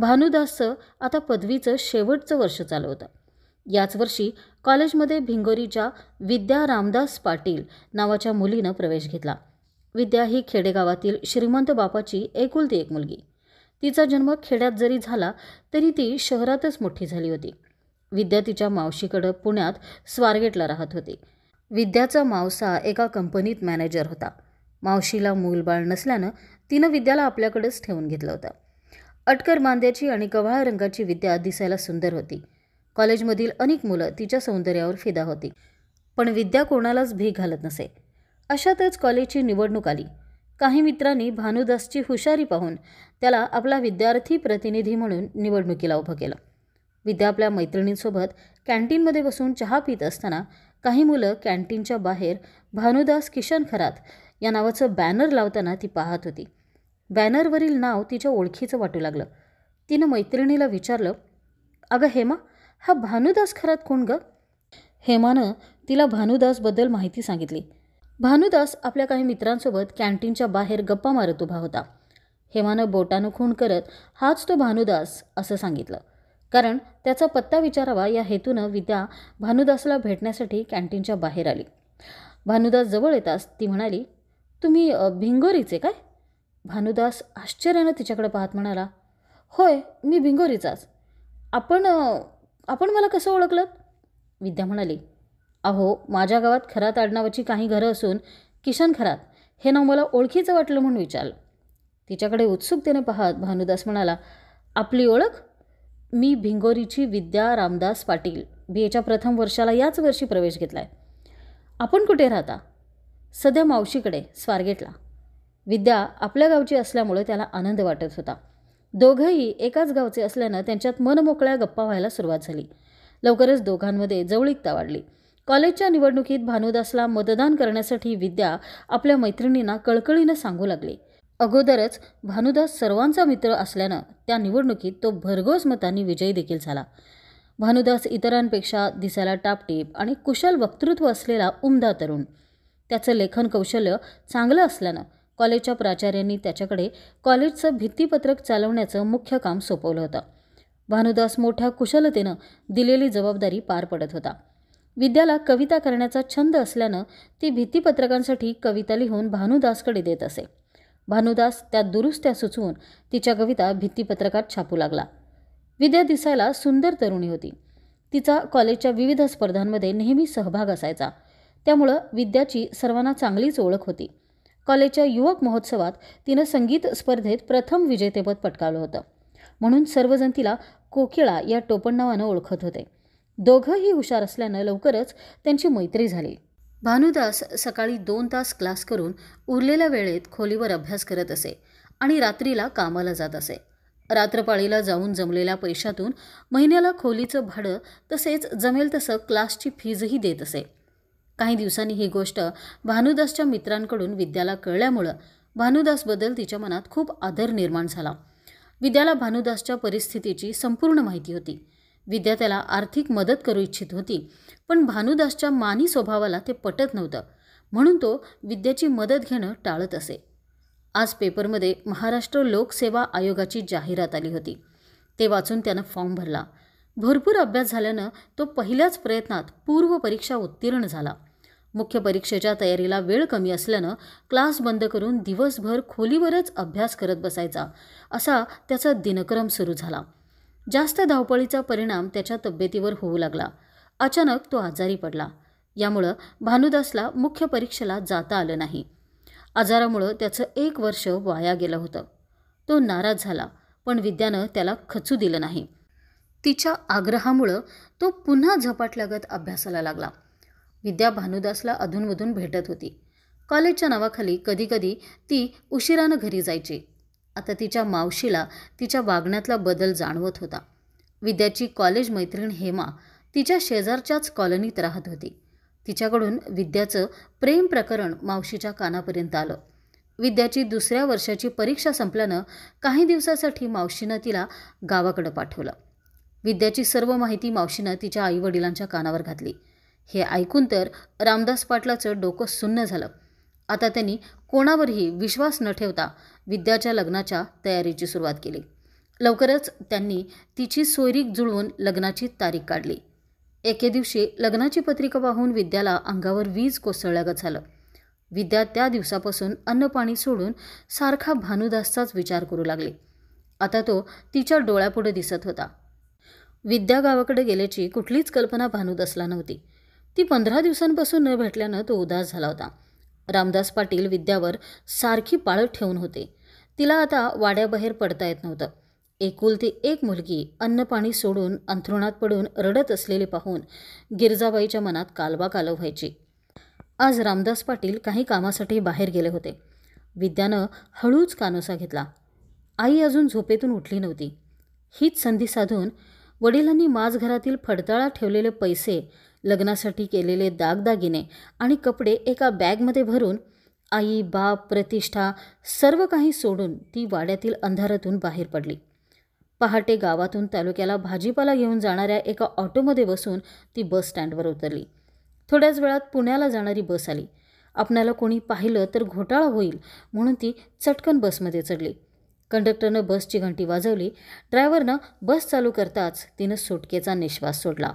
A: भानुदासचं आता पदवीचं शेवटचं वर्ष चालू होतं याच वर्षी कॉलेजमध्ये भिंगोरीच्या विद्या रामदास पाटील नावाच्या मुलीनं प्रवेश घेतला विद्या ही खेडेगावातील श्रीमंत बापाची एकुलती एक मुलगी तिचा जन्म खेड्यात जरी झाला तरी ती शहरातच मोठी झाली होती विद्या तिच्या मावशीकडं पुण्यात स्वारगेटला राहत होती विद्याचा मावसा एका कंपनीत मॅनेजर होता मावशीला मूलबाळ नसल्यानं तिनं विद्याला आपल्याकडेच ठेवून घेतलं होतं अटकर मांद्याची आणि गव्हाळ रंगाची विद्या दिसायला सुंदर होती कॉलेजमधील अनेक मुलं तिच्या सौंदर्यावर फिदा होती पण विद्या कोणालाच भीक घालत नसे अशातच कॉलेजची निवडणूक आली काही मित्रांनी भानुदासची हुशारी पाहून त्याला आपला विद्यार्थी प्रतिनिधी म्हणून निवडणुकीला उभं केलं विद्या आपल्या मैत्रिणींसोबत कॅन्टीनमध्ये बसून चहा पित असताना काही मुलं कॅन्टीनच्या बाहेर भानुदास किशन खरात या नावाचं बॅनर लावताना ती पाहत होती बॅनरवरील नाव तिच्या ओळखीचं वाटू लागलं तिनं मैत्रिणीला विचारलं अगं हेमा हा भानुदास खरात कोण ग हेमानं तिला भानुदासबद्दल माहिती सांगितली भानुदास आपल्या काही मित्रांसोबत कॅन्टीनच्या बाहेर गप्पा मारत उभा होता हेमानं बोटानं खून करत हाच तो भानुदास असं सांगितलं कारण त्याचा पत्ता विचारावा या हेतूनं विद्या भानुदासला भेटण्यासाठी कॅन्टीनच्या बाहेर आली भानुदास जवळ येतास ती म्हणाली तुम्ही भिंगोरीचे काय भानुदास आश्चर्यानं तिच्याकडे पाहत म्हणाला होय मी भिंगोरीचाच आपण आपण मला कसं ओळखलं विद्या म्हणाली अहो माझ्या गावात खरात आडनावाची काही घरं असून किशन खरात हे नाव मला ओळखीचं वाटलं म्हणून विचारलं तिच्याकडे उत्सुकतेने पाहत भानुदास म्हणाला आपली ओळख मी भिंगोरीची विद्या रामदास पाटील बी एच्या प्रथम वर्षाला याच वर्षी प्रवेश घेतला आहे आपण कुठे राहता सध्या मावशीकडे स्वारगेटला विद्या आपल्या गावची असल्यामुळे त्याला आनंद वाटत होता दोघंही एकाच गावचे असल्यानं त्यांच्यात मनमोकळ्या गप्पा व्हायला सुरुवात झाली लवकरच दोघांमध्ये जवळीकता वाढली कॉलेजच्या निवडणुकीत भानुदासला मतदान करण्यासाठी विद्या आपल्या मैत्रिणींना कळकळीनं सांगू लागली अगोदरच भानुदास सर्वांचा मित्र असल्यानं त्या निवडणुकीत तो भरघोस मतांनी विजयी देखील झाला भानुदास इतरांपेक्षा दिसायला टापटीप आणि कुशल वक्तृत्व असलेला उमदा तरुण त्याचं लेखन कौशल्य चांगलं असल्यानं कॉलेजच्या प्राचार्यांनी त्याच्याकडे कॉलेजचं भित्तीपत्रक चालवण्याचं मुख्य काम सोपवलं होतं भानुदास मोठ्या कुशलतेनं दिलेली जबाबदारी पार पडत होता विद्याला कविता करण्याचा छंद असल्यानं ती भीतीपत्रकांसाठी कविता लिहून भानुदासकडे देत असे भानुदास त्या दुरुस्त्या सुचवून तिच्या कविता भित्तीपत्रकात छापू लागला विद्या दिसायला सुंदर तरुणी होती तिचा कॉलेजच्या विविध स्पर्धांमध्ये नेहमी सहभाग असायचा त्यामुळं विद्याची सर्वांना चांगलीच ओळख होती कॉलेजच्या युवक महोत्सवात तिनं संगीत स्पर्धेत प्रथम विजेतेपद पटकावलं होतं म्हणून सर्वजण तिला कोकिळा या टोपणनावानं ओळखत होते दोघंही हुशार असल्यानं लवकरच त्यांची मैत्री झाली भानुदास सकाळी दोन तास क्लास करून उरलेल्या वेळेत खोलीवर अभ्यास करत असे आणि रात्रीला कामाला जात असे रात्रपाळीला जाऊन जमलेल्या पैशातून महिन्याला खोलीचं भाडं तसेच जमेल तसं क्लासची फीजही देत असे काही दिवसांनी ही गोष्ट भानुदासच्या मित्रांकडून विद्याला कळल्यामुळं भानुदासबद्दल तिच्या मनात खूप आदर निर्माण झाला विद्याला भानुदासच्या परिस्थितीची संपूर्ण माहिती होती त्याला आर्थिक मदत करू इच्छित होती पण भानुदासच्या मानी स्वभावाला ते पटत नव्हतं म्हणून तो विद्याची मदत घेणं टाळत असे आज पेपरमध्ये महाराष्ट्र लोकसेवा आयोगाची जाहिरात आली होती ते वाचून त्यानं फॉर्म भरला भरपूर अभ्यास झाल्यानं तो पहिल्याच प्रयत्नात पूर्व परीक्षा उत्तीर्ण झाला मुख्य परीक्षेच्या तयारीला वेळ कमी असल्यानं क्लास बंद करून दिवसभर खोलीवरच अभ्यास करत बसायचा असा त्याचा दिनक्रम सुरू झाला जास्त धावपळीचा परिणाम त्याच्या तब्येतीवर होऊ लागला अचानक तो आजारी पडला यामुळं भानुदासला मुख्य परीक्षेला जाता आलं नाही आजारामुळं त्याचं एक वर्ष वाया गेलं होतं तो नाराज झाला पण विद्यानं त्याला खचू दिलं नाही तिच्या आग्रहामुळं तो पुन्हा झपाटल्यागत अभ्यासाला लागला विद्या भानुदासला अधूनमधून भेटत होती कॉलेजच्या नावाखाली कधीकधी ती उशिरानं घरी जायची आता तिच्या मावशीला तिच्या वागण्यातला बदल जाणवत होता विद्याची कॉलेज मैत्रीण हेमा तिच्या शेजारच्याच कॉलनीत राहत होती तिच्याकडून विद्याचं प्रेम प्रकरण मावशीच्या कानापर्यंत आलं विद्याची दुसऱ्या वर्षाची परीक्षा संपल्यानं काही दिवसासाठी मावशीनं तिला गावाकडं पाठवलं विद्याची सर्व माहिती मावशीनं तिच्या आईवडिलांच्या कानावर घातली हे ऐकून तर रामदास पाटलाचं डोकं सुन्न झालं आता त्यांनी कोणावरही विश्वास न ठेवता विद्याच्या लग्नाच्या तयारीची सुरुवात केली लवकरच त्यांनी तिची सोयरी जुळवून लग्नाची तारीख काढली एके दिवशी लग्नाची पत्रिका पाहून विद्याला अंगावर वीज कोसळल्यागत झालं विद्या त्या दिवसापासून अन्नपाणी सोडून सारखा भानुदासचाच विचार करू लागले आता तो तिच्या डोळ्यापुढे दिसत होता विद्या गावाकडे गेल्याची कुठलीच कल्पना भानुदासला नव्हती ती पंधरा दिवसांपासून न भेटल्यानं तो उदास झाला होता रामदास पाटील विद्यावर सारखी पाळत ठेवून होते तिला आता वाड्याबाहेर पडता येत नव्हतं एकुलती एक मुलगी अन्नपाणी सोडून अंथरुणात पडून रडत असलेली पाहून गिरजाबाईच्या मनात कालवा कालव व्हायची आज रामदास पाटील काही कामासाठी बाहेर गेले होते विद्यानं हळूच कानोसा घेतला आई अजून झोपेतून उठली नव्हती हीच संधी साधून वडिलांनी माझ घरातील फडताळा ठेवलेले पैसे लग्नासाठी केलेले दागदागिने आणि कपडे एका बॅगमध्ये भरून आई बाप प्रतिष्ठा सर्व काही सोडून ती वाड्यातील अंधारातून बाहेर पडली पहाटे गावातून तालुक्याला भाजीपाला घेऊन जाणाऱ्या एका ऑटोमध्ये बसून ती बस स्टँडवर उतरली थोड्याच वेळात पुण्याला जाणारी बस आली आपणाला कोणी पाहिलं तर घोटाळा होईल म्हणून ती चटकन बसमध्ये चढली कंडक्टरनं बसची घंटी वाजवली ड्रायव्हरनं बस चालू करताच तिनं सुटकेचा निश्वास सोडला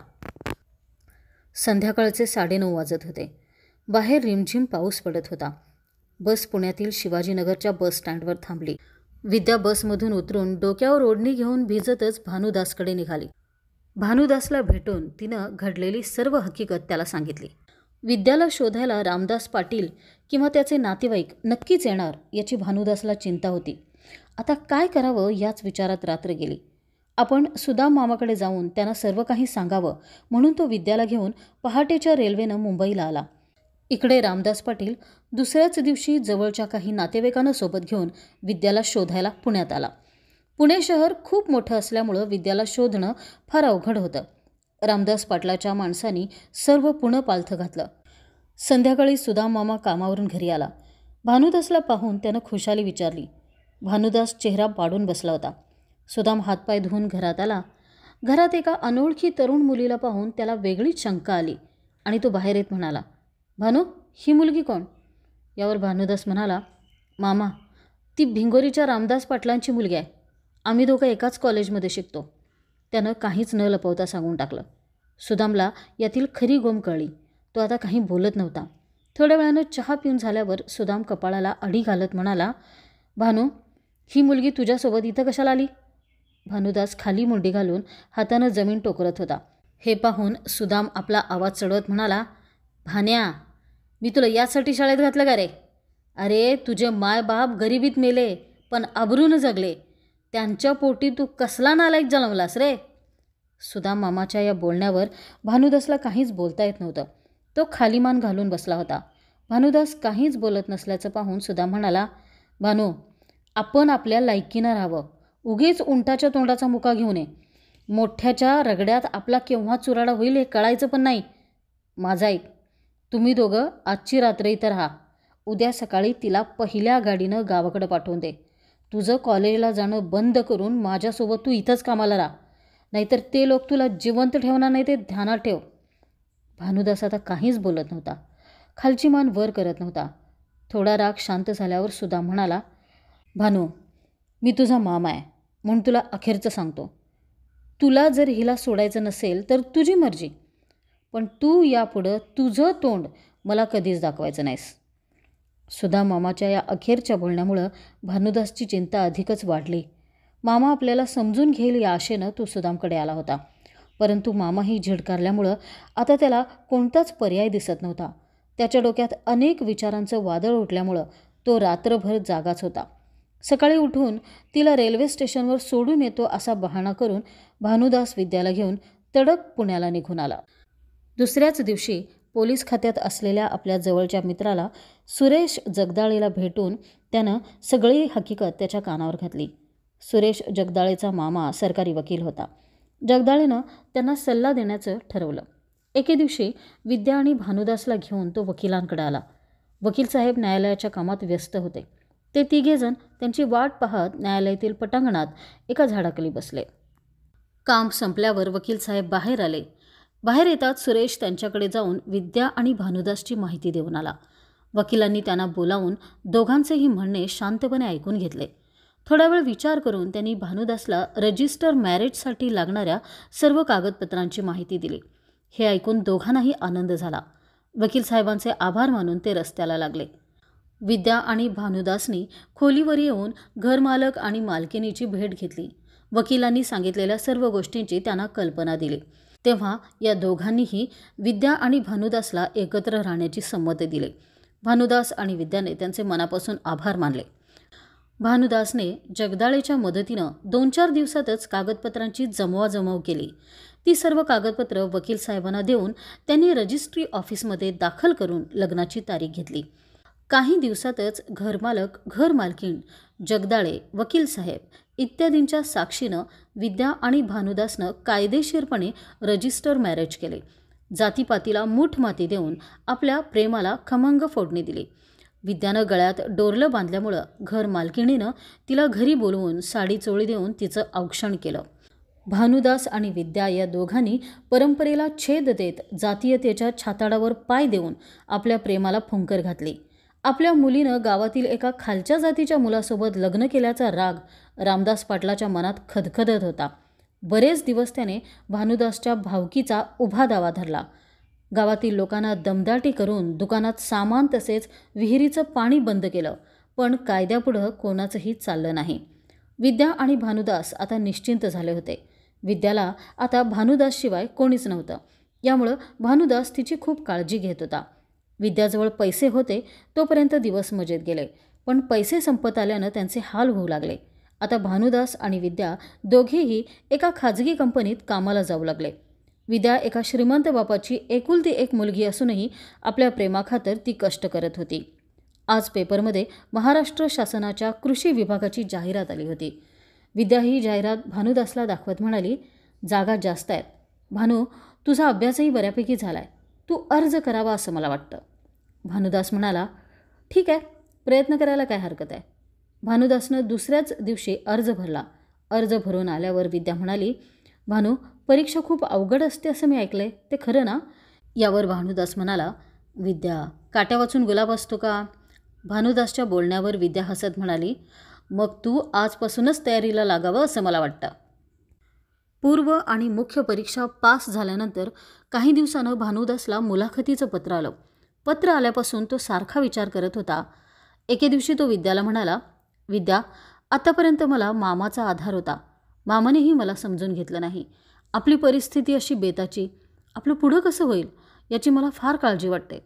A: संध्याकाळचे साडेनऊ वाजत होते बाहेर रिमझिम पाऊस पडत होता बस पुण्यातील शिवाजीनगरच्या बस स्टँडवर थांबली विद्या बसमधून उतरून डोक्यावर ओढणी घेऊन भिजतच भानुदासकडे निघाली भानुदासला भेटून तिनं घडलेली सर्व हकीकत त्याला सांगितली विद्याला शोधायला रामदास पाटील किंवा त्याचे नातेवाईक नक्कीच येणार याची भानुदासला चिंता होती आता काय करावं याच विचारात रात्र गेली आपण सुदाम मामाकडे जाऊन त्यांना सर्व काही सांगावं म्हणून तो विद्याला घेऊन पहाटेच्या रेल्वेनं मुंबईला आला इकडे रामदास पाटील दुसऱ्याच दिवशी जवळच्या काही नातेवाईकांना सोबत घेऊन विद्याला शोधायला पुण्यात आला पुणे शहर खूप मोठं असल्यामुळं विद्याला शोधणं फार अवघड होतं रामदास पाटलाच्या माणसांनी सर्व पुणं पालथं घातलं संध्याकाळी सुदाम मामा कामावरून घरी आला भानुदासला पाहून त्यानं खुशाली विचारली भानुदास चेहरा पाडून बसला होता सुदाम हातपाय धुवून घरात आला घरात एका अनोळखी तरुण मुलीला पाहून त्याला वेगळीच शंका आली आणि तो बाहेर येत म्हणाला भानू ही मुलगी कोण यावर भानुदास म्हणाला मामा ती भिंगोरीच्या रामदास पाटलांची मुलगी आहे आम्ही दोघं एकाच कॉलेजमध्ये शिकतो त्यानं काहीच न लपवता सांगून टाकलं सुदामला यातील खरी गोम कळली तो आता काही बोलत नव्हता थोड्या वेळानं चहा पिऊन झाल्यावर सुदाम कपाळाला अडी घालत म्हणाला भानू ही मुलगी तुझ्यासोबत इथं कशाला आली भानुदास खाली मुंडी घालून हातानं जमीन टोकरत होता हे पाहून सुदाम आपला आवाज चढवत म्हणाला भान्या मी तुला यासाठी शाळेत घातलं का रे अरे तुझे मायबाप गरिबीत मेले पण आबरून जगले त्यांच्या पोटी तू कसला नालायक जन्मलास रे सुदाम मामाच्या या बोलण्यावर भानुदासला काहीच बोलता येत नव्हतं तो खाली मान घालून बसला होता भानुदास काहीच बोलत नसल्याचं पाहून सुदाम म्हणाला भानू आपण आपल्या लायकीनं राहावं उगीच उंटाच्या तोंडाचा मुका घेऊ नये मोठ्याच्या रगड्यात आपला केव्हा चुराडा होईल हे कळायचं पण नाही माझा एक तुम्ही दोघं आजची रात्र तर राहा उद्या सकाळी तिला पहिल्या गाडीनं गावाकडे पाठवून दे तुझं कॉलेजला जाणं बंद करून माझ्यासोबत तू इथंच कामाला राहा नाहीतर ते लोक तुला जिवंत ठेवणार नाही ते ध्यानात ठेव भानुदास आता काहीच बोलत नव्हता खालची मान वर करत नव्हता थोडा राग शांत झाल्यावर सुद्धा म्हणाला भानू मी तुझा मामा आहे म्हणून तुला अखेरचं सांगतो तुला जर हिला सोडायचं नसेल तर तुझी मर्जी पण तू यापुढं तुझं तोंड मला कधीच दाखवायचं नाहीस सुधा मामाच्या या अखेरच्या बोलण्यामुळं भानुदासची चिंता अधिकच वाढली मामा आपल्याला समजून घेईल या आशेनं तो सुदामकडे आला होता परंतु मामाही झिडकारल्यामुळं आता त्याला कोणताच पर्याय दिसत नव्हता त्याच्या डोक्यात अनेक विचारांचं वादळ उठल्यामुळं तो रात्रभर जागाच होता सकाळी उठून तिला रेल्वे स्टेशनवर सोडून येतो असा बहाणा करून भानुदास विद्याला घेऊन तडक पुण्याला निघून आला दुसऱ्याच दिवशी पोलीस खात्यात असलेल्या आपल्या जवळच्या मित्राला सुरेश जगदाळेला भेटून त्यानं सगळी हकीकत त्याच्या कानावर घातली सुरेश जगदाळेचा मामा सरकारी वकील होता जगदाळेनं त्यांना सल्ला देण्याचं ठरवलं एके दिवशी विद्या आणि भानुदासला घेऊन तो वकिलांकडे आला वकील साहेब न्यायालयाच्या कामात व्यस्त होते ते तिघेजण त्यांची वाट पाहत न्यायालयातील पटांगणात एका झाडाखाली बसले काम संपल्यावर वकील साहेब बाहेर आले बाहेर येतात सुरेश त्यांच्याकडे जाऊन विद्या आणि भानुदासची माहिती देऊन आला वकिलांनी त्यांना बोलावून दोघांचेही म्हणणे शांतपणे ऐकून घेतले थोडा वेळ विचार करून त्यांनी भानुदासला रजिस्टर मॅरेजसाठी लागणाऱ्या सर्व कागदपत्रांची माहिती दिली हे ऐकून दोघांनाही आनंद झाला वकील साहेबांचे आभार मानून ते रस्त्याला लागले विद्या आणि भानुदासनी खोलीवर येऊन घरमालक आणि मालकिनीची भेट घेतली वकिलांनी सांगितलेल्या सर्व गोष्टींची त्यांना कल्पना दिली तेव्हा या दोघांनीही विद्या आणि भानुदासला एकत्र राहण्याची संमती दिली भानुदास आणि विद्याने त्यांचे मनापासून आभार मानले भानुदासने जगदाळेच्या मदतीनं दोन चार दिवसातच कागदपत्रांची जमवाजमव केली ती सर्व कागदपत्र वकील साहेबांना देऊन त्यांनी रजिस्ट्री ऑफिसमध्ये दाखल करून लग्नाची तारीख घेतली काही दिवसातच घरमालक घरमालकीण जगदाळे वकील साहेब इत्यादींच्या साक्षीनं विद्या आणि भानुदासनं कायदेशीरपणे रजिस्टर मॅरेज केले जातीपातीला मूठ माती देऊन आपल्या प्रेमाला खमंग फोडणी दिली विद्यानं गळ्यात डोरलं बांधल्यामुळं घर मालकिणीनं तिला घरी बोलवून साडी चोळी देऊन तिचं औक्षण केलं भानुदास आणि विद्या या दोघांनी परंपरेला छेद देत जातीयतेच्या छाताडावर पाय देऊन आपल्या प्रेमाला फुंकर घातली आपल्या मुलीनं गावातील एका खालच्या जातीच्या मुलासोबत लग्न केल्याचा राग रामदास पाटलाच्या मनात खदखदत होता बरेच दिवस त्याने भानुदासच्या भावकीचा उभा दावा धरला गावातील लोकांना दमदाटी करून दुकानात सामान तसेच विहिरीचं पाणी बंद केलं पण कायद्यापुढं कोणाचंही चाललं नाही विद्या आणि भानुदास आता निश्चिंत झाले होते विद्याला आता भानुदासशिवाय कोणीच नव्हतं यामुळं भानुदास तिची खूप काळजी घेत होता विद्याजवळ पैसे होते तोपर्यंत दिवस मजेत गेले पण पैसे संपत आल्यानं त्यांचे हाल होऊ लागले आता भानुदास आणि विद्या दोघेही एका खाजगी कंपनीत कामाला जाऊ लागले विद्या एका श्रीमंत बापाची एकुलती एक मुलगी असूनही आपल्या प्रेमाखातर ती कष्ट करत होती आज पेपरमध्ये महाराष्ट्र शासनाच्या कृषी विभागाची जाहिरात आली होती विद्या ही जाहिरात भानुदासला दाखवत म्हणाली जागा जास्त आहेत भानू तुझा अभ्यासही बऱ्यापैकी झाला आहे तू अर्ज करावा असं मला वाटतं भानुदास म्हणाला ठीक आहे प्रयत्न करायला काय हरकत आहे भानुदासनं दुसऱ्याच दिवशी अर्ज भरला अर्ज भरून आल्यावर विद्या म्हणाली भानू परीक्षा खूप अवघड असते असं मी ऐकलं आहे ते खरं ना यावर भानुदास म्हणाला विद्या काट्या वाचून गुलाब असतो का भानुदासच्या बोलण्यावर विद्या हसत म्हणाली मग तू आजपासूनच तयारीला लागावं असं मला वाटतं पूर्व आणि मुख्य परीक्षा पास झाल्यानंतर काही दिवसानं भानुदासला मुलाखतीचं पत्र आलं पत्र आल्यापासून तो सारखा विचार करत होता एके दिवशी तो विद्याला म्हणाला विद्या आतापर्यंत मला मामाचा आधार होता मामानेही मला समजून घेतलं नाही आपली परिस्थिती अशी बेताची आपलं पुढं कसं होईल याची मला फार काळजी वाटते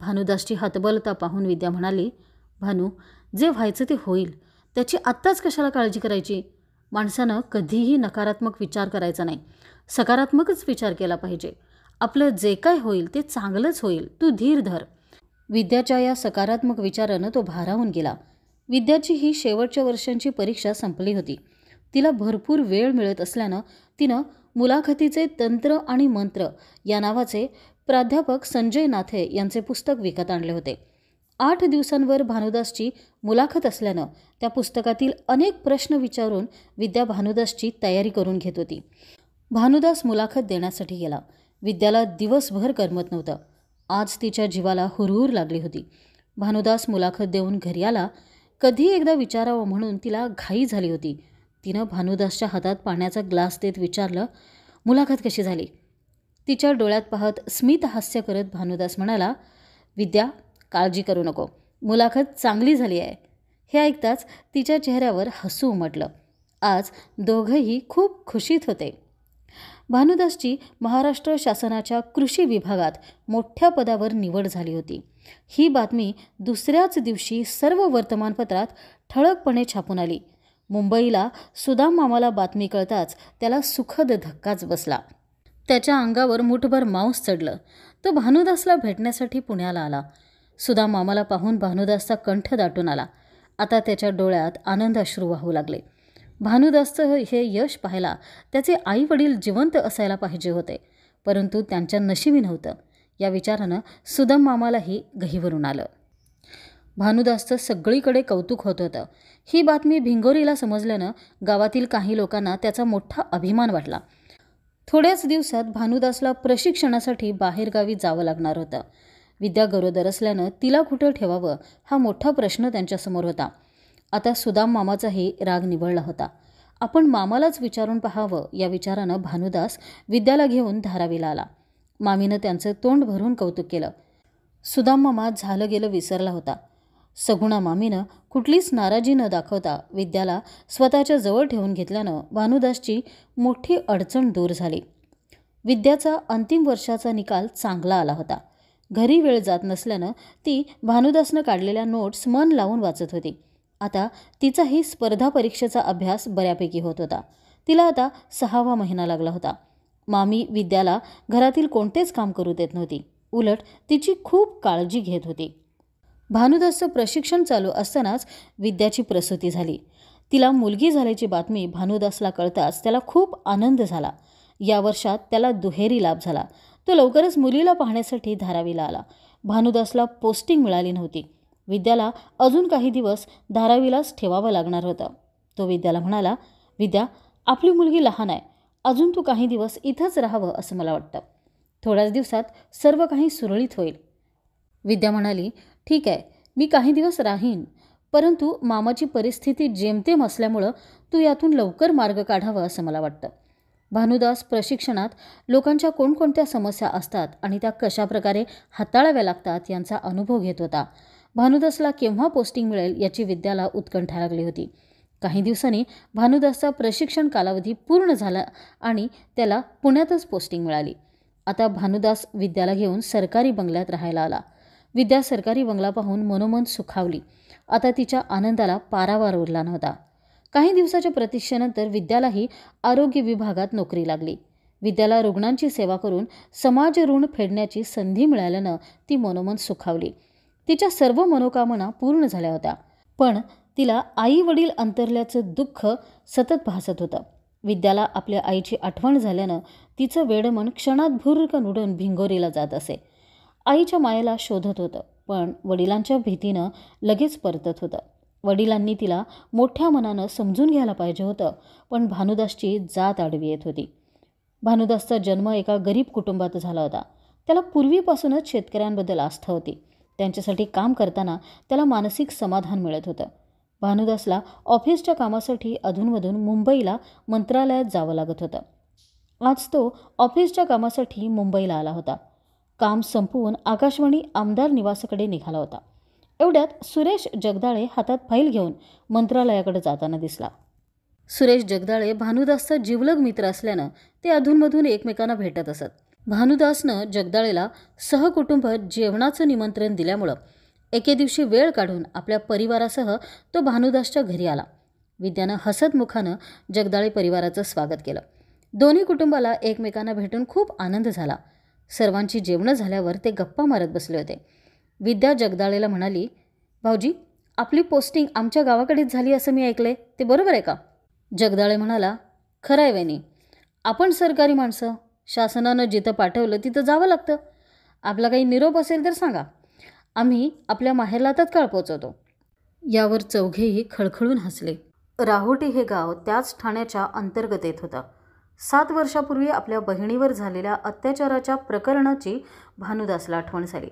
A: भानुदासची हातबलता पाहून विद्या म्हणाली भानू जे व्हायचं ते होईल त्याची आत्ताच कशाला काळजी करायची माणसानं कधीही नकारात्मक विचार करायचा नाही सकारात्मकच विचार केला पाहिजे आपलं जे काय होईल ते चांगलंच होईल तू धीर धर विद्याच्या या सकारात्मक विचारानं तो भारावून गेला विद्याची ही शेवटच्या वर्षांची परीक्षा संपली होती तिला भरपूर वेळ मिळत असल्यानं तिनं मुलाखतीचे तंत्र आणि मंत्र या नावाचे प्राध्यापक संजय नाथे यांचे पुस्तक विकत आणले होते आठ दिवसांवर भानुदासची मुलाखत असल्यानं त्या पुस्तकातील अनेक प्रश्न विचारून विद्या भानुदासची तयारी करून घेत होती भानुदास मुलाखत देण्यासाठी गेला विद्याला दिवसभर करमत नव्हतं आज तिच्या जीवाला हुरहुर लागली होती भानुदास मुलाखत देऊन घरी आला कधी एकदा विचारावं म्हणून तिला घाई झाली होती तिनं भानुदासच्या हातात पाण्याचा ग्लास देत विचारलं मुलाखत कशी झाली तिच्या डोळ्यात पाहत स्मित हास्य करत भानुदास म्हणाला विद्या काळजी करू नको मुलाखत चांगली झाली आहे हे ऐकताच तिच्या चेहऱ्यावर हसू उमटलं आज दोघंही खूप खुशीत होते भानुदासची महाराष्ट्र शासनाच्या कृषी विभागात मोठ्या पदावर निवड झाली होती ही बातमी दुसऱ्याच दिवशी सर्व वर्तमानपत्रात ठळकपणे छापून आली मुंबईला सुदाम मामाला बातमी कळताच त्याला सुखद धक्काच बसला त्याच्या अंगावर मुठभर मांस चढलं तो भानुदासला भेटण्यासाठी पुण्याला आला सुदाम मामाला पाहून भानुदासचा कंठ दाटून आला आता त्याच्या डोळ्यात आनंद अश्रू वाहू लागले भानुदासचं हे यश पाहायला त्याचे आई वडील जिवंत असायला पाहिजे होते परंतु त्यांच्या नशिबी नव्हतं या विचारानं सुदम मामालाही गहीवरून आलं भानुदासचं सगळीकडे कौतुक होत होतं ही बातमी भिंगोरीला समजल्यानं गावातील काही लोकांना त्याचा मोठा अभिमान वाटला थोड्याच दिवसात भानुदासला प्रशिक्षणासाठी बाहेरगावी जावं लागणार होतं विद्या गरोदर असल्यानं तिला कुठं ठेवावं हा मोठा प्रश्न त्यांच्यासमोर होता आता सुदाम मामाचाही राग निवळला होता आपण मामालाच विचारून पहावं या विचारानं भानुदास विद्याला घेऊन धारावीला आला मामीनं त्यांचं तोंड भरून कौतुक केलं सुदाम मामा झालं गेलं विसरला होता सगुणा मामीनं कुठलीच नाराजी न दाखवता विद्याला स्वतःच्या जवळ ठेवून घेतल्यानं भानुदासची मोठी अडचण दूर झाली विद्याचा अंतिम वर्षाचा निकाल चांगला आला होता घरी वेळ जात नसल्यानं ती भानुदासनं काढलेल्या नोट्स मन लावून वाचत होती आता तिचाही स्पर्धा परीक्षेचा अभ्यास बऱ्यापैकी होत होता तिला आता सहावा महिना लागला होता मामी विद्याला घरातील कोणतेच काम करू देत नव्हती उलट तिची खूप काळजी घेत होती भानुदासचं प्रशिक्षण चालू असतानाच विद्याची प्रसूती झाली तिला मुलगी झाल्याची बातमी भानुदासला कळताच त्याला खूप आनंद झाला या वर्षात त्याला दुहेरी लाभ झाला तो लवकरच मुलीला पाहण्यासाठी धारावीला आला भानुदासला पोस्टिंग मिळाली नव्हती विद्याला अजून काही दिवस धारावीलाच ठेवावं लागणार होतं तो विद्याला म्हणाला विद्या आपली मुलगी लहान आहे अजून तू काही दिवस इथंच राहावं असं मला वाटतं थोड्याच दिवसात सर्व काही सुरळीत होईल विद्या म्हणाली ठीक आहे मी काही दिवस राहीन परंतु मामाची परिस्थिती जेमतेम असल्यामुळं तू यातून लवकर मार्ग काढावा असं मला वाटतं भानुदास प्रशिक्षणात लोकांच्या कोणकोणत्या समस्या असतात आणि त्या कशाप्रकारे हाताळाव्या लागतात यांचा अनुभव घेत होता भानुदासला केव्हा पोस्टिंग मिळेल याची विद्याला उत्कंठा लागली होती काही दिवसांनी भानुदासचा प्रशिक्षण कालावधी पूर्ण झाला आणि त्याला पुण्यातच पोस्टिंग मिळाली आता भानुदास विद्याला घेऊन सरकारी बंगल्यात राहायला आला विद्या सरकारी बंगला पाहून मनोमन सुखावली आता तिच्या आनंदाला पारावार उरला नव्हता काही दिवसाच्या प्रतीक्षेनंतर विद्यालाही आरोग्य विभागात नोकरी लागली विद्याला रुग्णांची सेवा करून समाज ऋण फेडण्याची संधी मिळाल्यानं ती मनोमन सुखावली तिच्या सर्व मनोकामना पूर्ण झाल्या होत्या पण तिला आई वडील अंतरल्याचं दुःख सतत भासत होतं विद्याला आपल्या आईची आठवण झाल्यानं तिचं वेडमन क्षणात भुर्क उडून भिंगोरीला जात असे आईच्या मायेला शोधत होतं पण वडिलांच्या भीतीनं लगेच परतत होतं वडिलांनी तिला मोठ्या मनानं समजून घ्यायला पाहिजे होतं पण भानुदासची जात आडवी येत होती भानुदासचा जन्म एका गरीब कुटुंबात झाला होता त्याला पूर्वीपासूनच शेतकऱ्यांबद्दल आस्था होती त्यांच्यासाठी काम करताना त्याला मानसिक समाधान मिळत होतं भानुदासला ऑफिसच्या कामासाठी अधूनमधून मुंबईला मंत्रालयात जावं लागत होतं आज तो ऑफिसच्या कामासाठी मुंबईला आला होता काम संपवून आकाशवाणी आमदार निवासाकडे निघाला होता एवढ्यात सुरेश जगदाळे हातात फाईल घेऊन मंत्रालयाकडे जाताना दिसला सुरेश जगदाळे भानुदासचा जिवलग मित्र असल्यानं ते अधूनमधून एकमेकांना भेटत असत भानुदासनं जगदाळेला सहकुटुंब जेवणाचं निमंत्रण दिल्यामुळं एके दिवशी वेळ काढून आपल्या परिवारासह तो भानुदासच्या घरी आला विद्यानं हसतमुखानं जगदाळे परिवाराचं स्वागत केलं दोन्ही कुटुंबाला एकमेकांना भेटून खूप आनंद झाला सर्वांची जेवणं झाल्यावर ते गप्पा मारत बसले होते विद्या जगदाळेला म्हणाली भाऊजी आपली पोस्टिंग आमच्या गावाकडेच झाली असं मी ऐकले ते बरोबर आहे का जगदाळे म्हणाला खरं आहे वेनी आपण सरकारी माणसं शासनानं जिथं पाठवलं तिथं जावं लागतं आपला काही निरोप असेल तर सांगा आम्ही आपल्या माहेरला काळ पोचवतो यावर चौघेही खळखळून हसले राहुटी हे गाव त्याच ठाण्याच्या अंतर्गत येत होतं सात वर्षापूर्वी आपल्या बहिणीवर झालेल्या अत्याचाराच्या प्रकरणाची भानुदासला आठवण झाली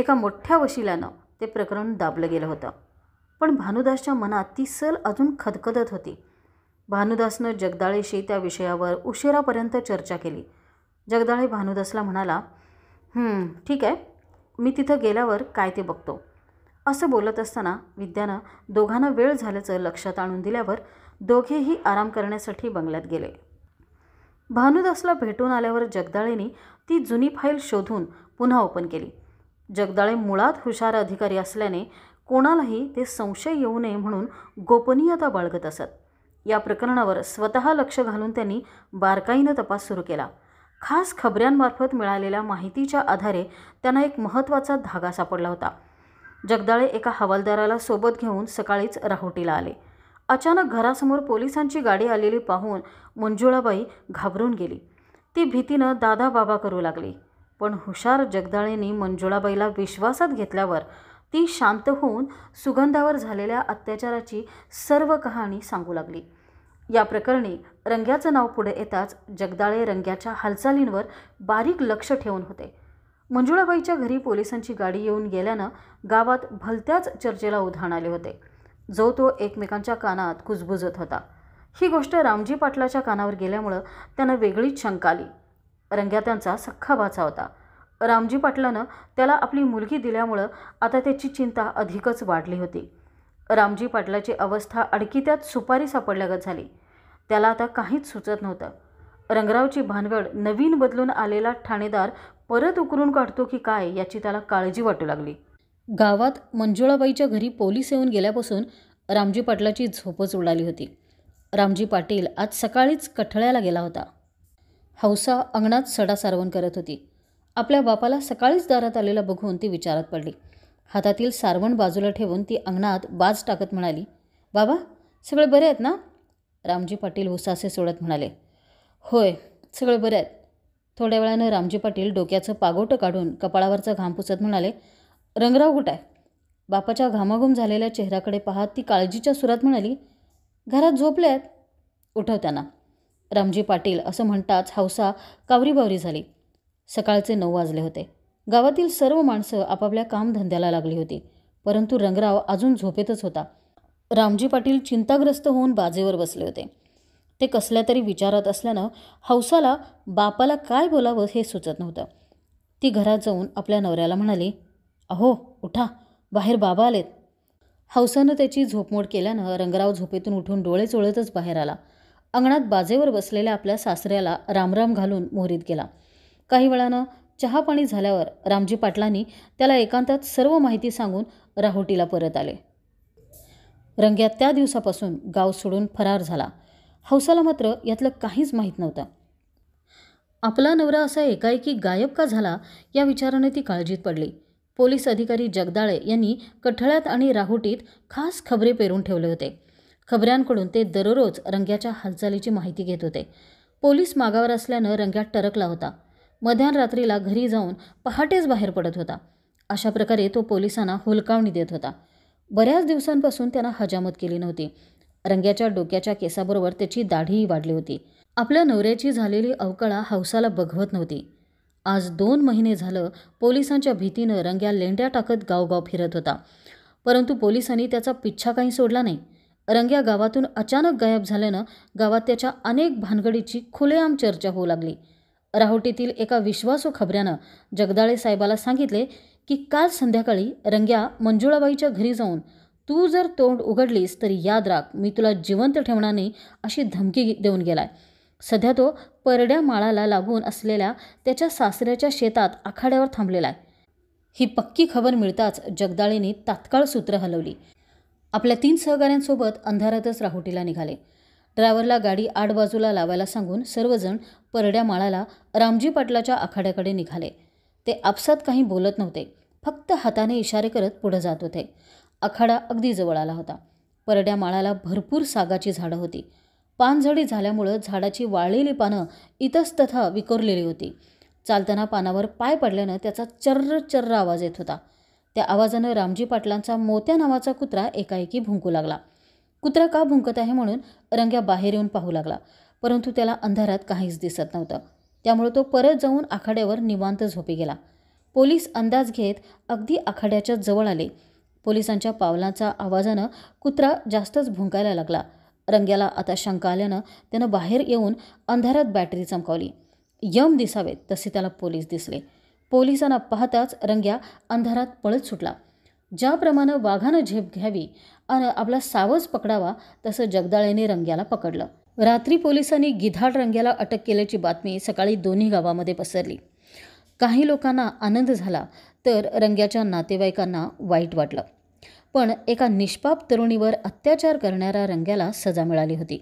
A: एका मोठ्या वशिलानं ते प्रकरण दाबलं गेलं होतं पण भानुदासच्या मनात ती सल अजून खदखदत होती भानुदासनं जगदाळेशी त्या विषयावर उशिरापर्यंत चर्चा केली जगदाळे भानुदासला म्हणाला ठीक आहे मी तिथं गेल्यावर काय ते बघतो असं बोलत असताना विद्यानं दोघांना वेळ झाल्याचं लक्षात आणून दिल्यावर दोघेही आराम करण्यासाठी बंगल्यात गेले भानुदासला भेटून आल्यावर जगदाळेने ती जुनी फाईल शोधून पुन्हा ओपन केली जगदाळे मुळात हुशार अधिकारी असल्याने कोणालाही ते संशय येऊ नये म्हणून गोपनीयता बाळगत असत या प्रकरणावर स्वतः लक्ष घालून त्यांनी बारकाईनं तपास सुरू केला खास खबऱ्यांमार्फत मिळालेल्या माहितीच्या आधारे त्यांना एक महत्त्वाचा धागा सापडला होता जगदाळे एका हवालदाराला सोबत घेऊन सकाळीच राहुटीला आले अचानक घरासमोर पोलिसांची गाडी आलेली पाहून मंजुळाबाई घाबरून गेली ती भीतीनं दादा बाबा करू लागली पण हुशार जगदाळेंनी मंजुळाबाईला विश्वासात घेतल्यावर ती शांत होऊन सुगंधावर झालेल्या अत्याचाराची सर्व कहाणी सांगू लागली या प्रकरणी रंग्याचं नाव पुढे येताच जगदाळे रंग्याच्या हालचालींवर बारीक लक्ष ठेवून होते मंजुळाबाईच्या घरी पोलिसांची गाडी येऊन गेल्यानं गावात भलत्याच चर्चेला उधाण आले होते जो तो एकमेकांच्या कानात कुजबुजत होता ही गोष्ट रामजी पाटलाच्या कानावर गेल्यामुळं त्यानं वेगळीच शंका आली रंग्या त्यांचा सख्खा बाचा होता रामजी पाटलानं त्याला आपली मुलगी दिल्यामुळं आता त्याची चिंता अधिकच वाढली होती रामजी पाटलाची अवस्था अडकित्यात सुपारी सापडल्यागत झाली त्याला आता काहीच सुचत नव्हतं रंगरावची भानगड नवीन बदलून आलेला ठाणेदार परत उकरून काढतो की काय याची त्याला काळजी वाटू लागली गावात मंजुळाबाईच्या घरी पोलीस येऊन गेल्यापासून रामजी पाटलाची झोपच उडाली होती रामजी पाटील आज सकाळीच कठळ्याला गेला होता हौसा अंगणात सडा सारवण करत होती आपल्या बापाला सकाळीच दारात आलेला बघून ती विचारात पडली हातातील सारवण बाजूला ठेवून ती अंगणात बाज टाकत म्हणाली बाबा सगळे बरे आहेत ना रामजी पाटील हुसासे सोडत म्हणाले होय सगळे बरे आहेत थोड्या वेळानं रामजी पाटील डोक्याचं पागोटं काढून कपाळावरचा घाम पुसत म्हणाले रंगराव कुठं आहे बापाच्या घामाघूम झालेल्या चेहऱ्याकडे पाहत ती काळजीच्या सुरात म्हणाली घरात झोपले आहेत उठवताना रामजी पाटील असं म्हणताच हौसा कावरीबावरी झाली सकाळचे नऊ वाजले होते गावातील सर्व माणसं आपापल्या कामधंद्याला लागली होती परंतु रंगराव अजून झोपेतच होता रामजी पाटील चिंताग्रस्त होऊन बाजेवर बसले होते ते कसल्या तरी विचारात असल्यानं हौसाला बापाला काय बोलावं हे सुचत नव्हतं ती घरात जाऊन आपल्या नवऱ्याला म्हणाली अहो उठा बाहेर बाबा आलेत हौसानं त्याची झोपमोड केल्यानं रंगराव झोपेतून उठून डोळे चोळतच बाहेर आला अंगणात बाजेवर बसलेल्या आपल्या सासऱ्याला रामराम घालून मोहरीत गेला काही वेळानं चहापाणी झाल्यावर रामजी पाटलांनी त्याला एकांतात सर्व माहिती सांगून राहुटीला परत आले रंग्या त्या दिवसापासून गाव सोडून फरार झाला हौसाला मात्र यातलं काहीच माहीत नव्हतं आपला नवरा असा एकाएकी गायब का झाला या विचाराने ती काळजीत पडली पोलीस अधिकारी जगदाळे यांनी कठळ्यात आणि राहुटीत खास खबरे पेरून ठेवले होते खबऱ्यांकडून ते दररोज रंग्याच्या हालचालीची माहिती घेत होते पोलीस मागावर असल्यानं रंग्यात टरकला होता मध्यान रात्रीला घरी जाऊन पहाटेच बाहेर पडत होता अशा प्रकारे तो पोलिसांना हुलकावणी देत होता बऱ्याच दिवसांपासून त्यांना हजामत केली नव्हती रंग्याच्या डोक्याच्या केसाबरोबर त्याची दाढीही वाढली होती आपल्या नवऱ्याची झालेली अवकळा हौसाला बघवत नव्हती आज दोन महिने झालं पोलिसांच्या भीतीनं रंग्या लेंड्या टाकत गावगाव फिरत होता परंतु पोलिसांनी त्याचा पिच्छा काही सोडला नाही रंग्या गावातून अचानक गायब झाल्यानं गावात त्याच्या अनेक भानगडीची खुलेआम चर्चा होऊ लागली राहोटीतील एका विश्वासू खबऱ्यानं जगदाळे साहेबाला सांगितले की काल संध्याकाळी रंग्या मंजुळाबाईच्या घरी जाऊन तू जर तोंड उघडलीस तर याद राख मी तुला जिवंत ठेवणार नाही अशी धमकी देऊन गेलाय सध्या तो परड्या माळाला लागून असलेल्या त्याच्या सासऱ्याच्या शेतात आखाड्यावर थांबलेला आहे ही पक्की खबर मिळताच जगदाळीने तात्काळ सूत्र हलवली आपल्या तीन सहकाऱ्यांसोबत अंधारातच राहुटीला निघाले ड्रायव्हरला गाडी आठ बाजूला लावायला सांगून सर्वजण परड्या माळाला रामजी पाटलाच्या आखाड्याकडे निघाले ते आपसात काही बोलत नव्हते फक्त हाताने इशारे करत पुढे जात होते आखाडा अगदी जवळ आला होता परड्या माळाला भरपूर सागाची झाडं होती पानझडी झाल्यामुळं झाडाची वाळलेली पानं इतस्तथा विकोरलेली होती चालताना पानावर पाय पडल्यानं त्याचा चर्र चर्र आवाज येत होता त्या आवाजानं रामजी पाटलांचा मोत्या नावाचा कुत्रा एकाएकी भुंकू लागला कुत्रा का भुंकत आहे म्हणून रंग्या बाहेर येऊन पाहू लागला परंतु त्याला अंधारात काहीच दिसत नव्हतं त्यामुळे तो परत जाऊन आखाड्यावर निवांत झोपी गेला पोलीस अंदाज घेत अगदी आखाड्याच्या जवळ आले पोलिसांच्या पावलांचा आवाजानं कुत्रा जास्तच भुंकायला लागला रंग्याला आता शंका आल्यानं त्यानं बाहेर येऊन अंधारात बॅटरी चमकावली यम दिसावेत तसे त्याला पोलीस दिसले पोलिसांना पाहताच रंग्या अंधारात पळत सुटला ज्याप्रमाणे वाघानं झेप घ्यावी आणि आपला सावज पकडावा तसं जगदाळेने रंग्याला पकडलं रात्री पोलिसांनी गिधाड रंग्याला अटक केल्याची बातमी सकाळी दोन्ही गावामध्ये पसरली काही लोकांना आनंद झाला तर रंग्याच्या नातेवाईकांना वाईट वाटलं पण एका निष्पाप तरुणीवर अत्याचार करणाऱ्या रंग्याला सजा मिळाली होती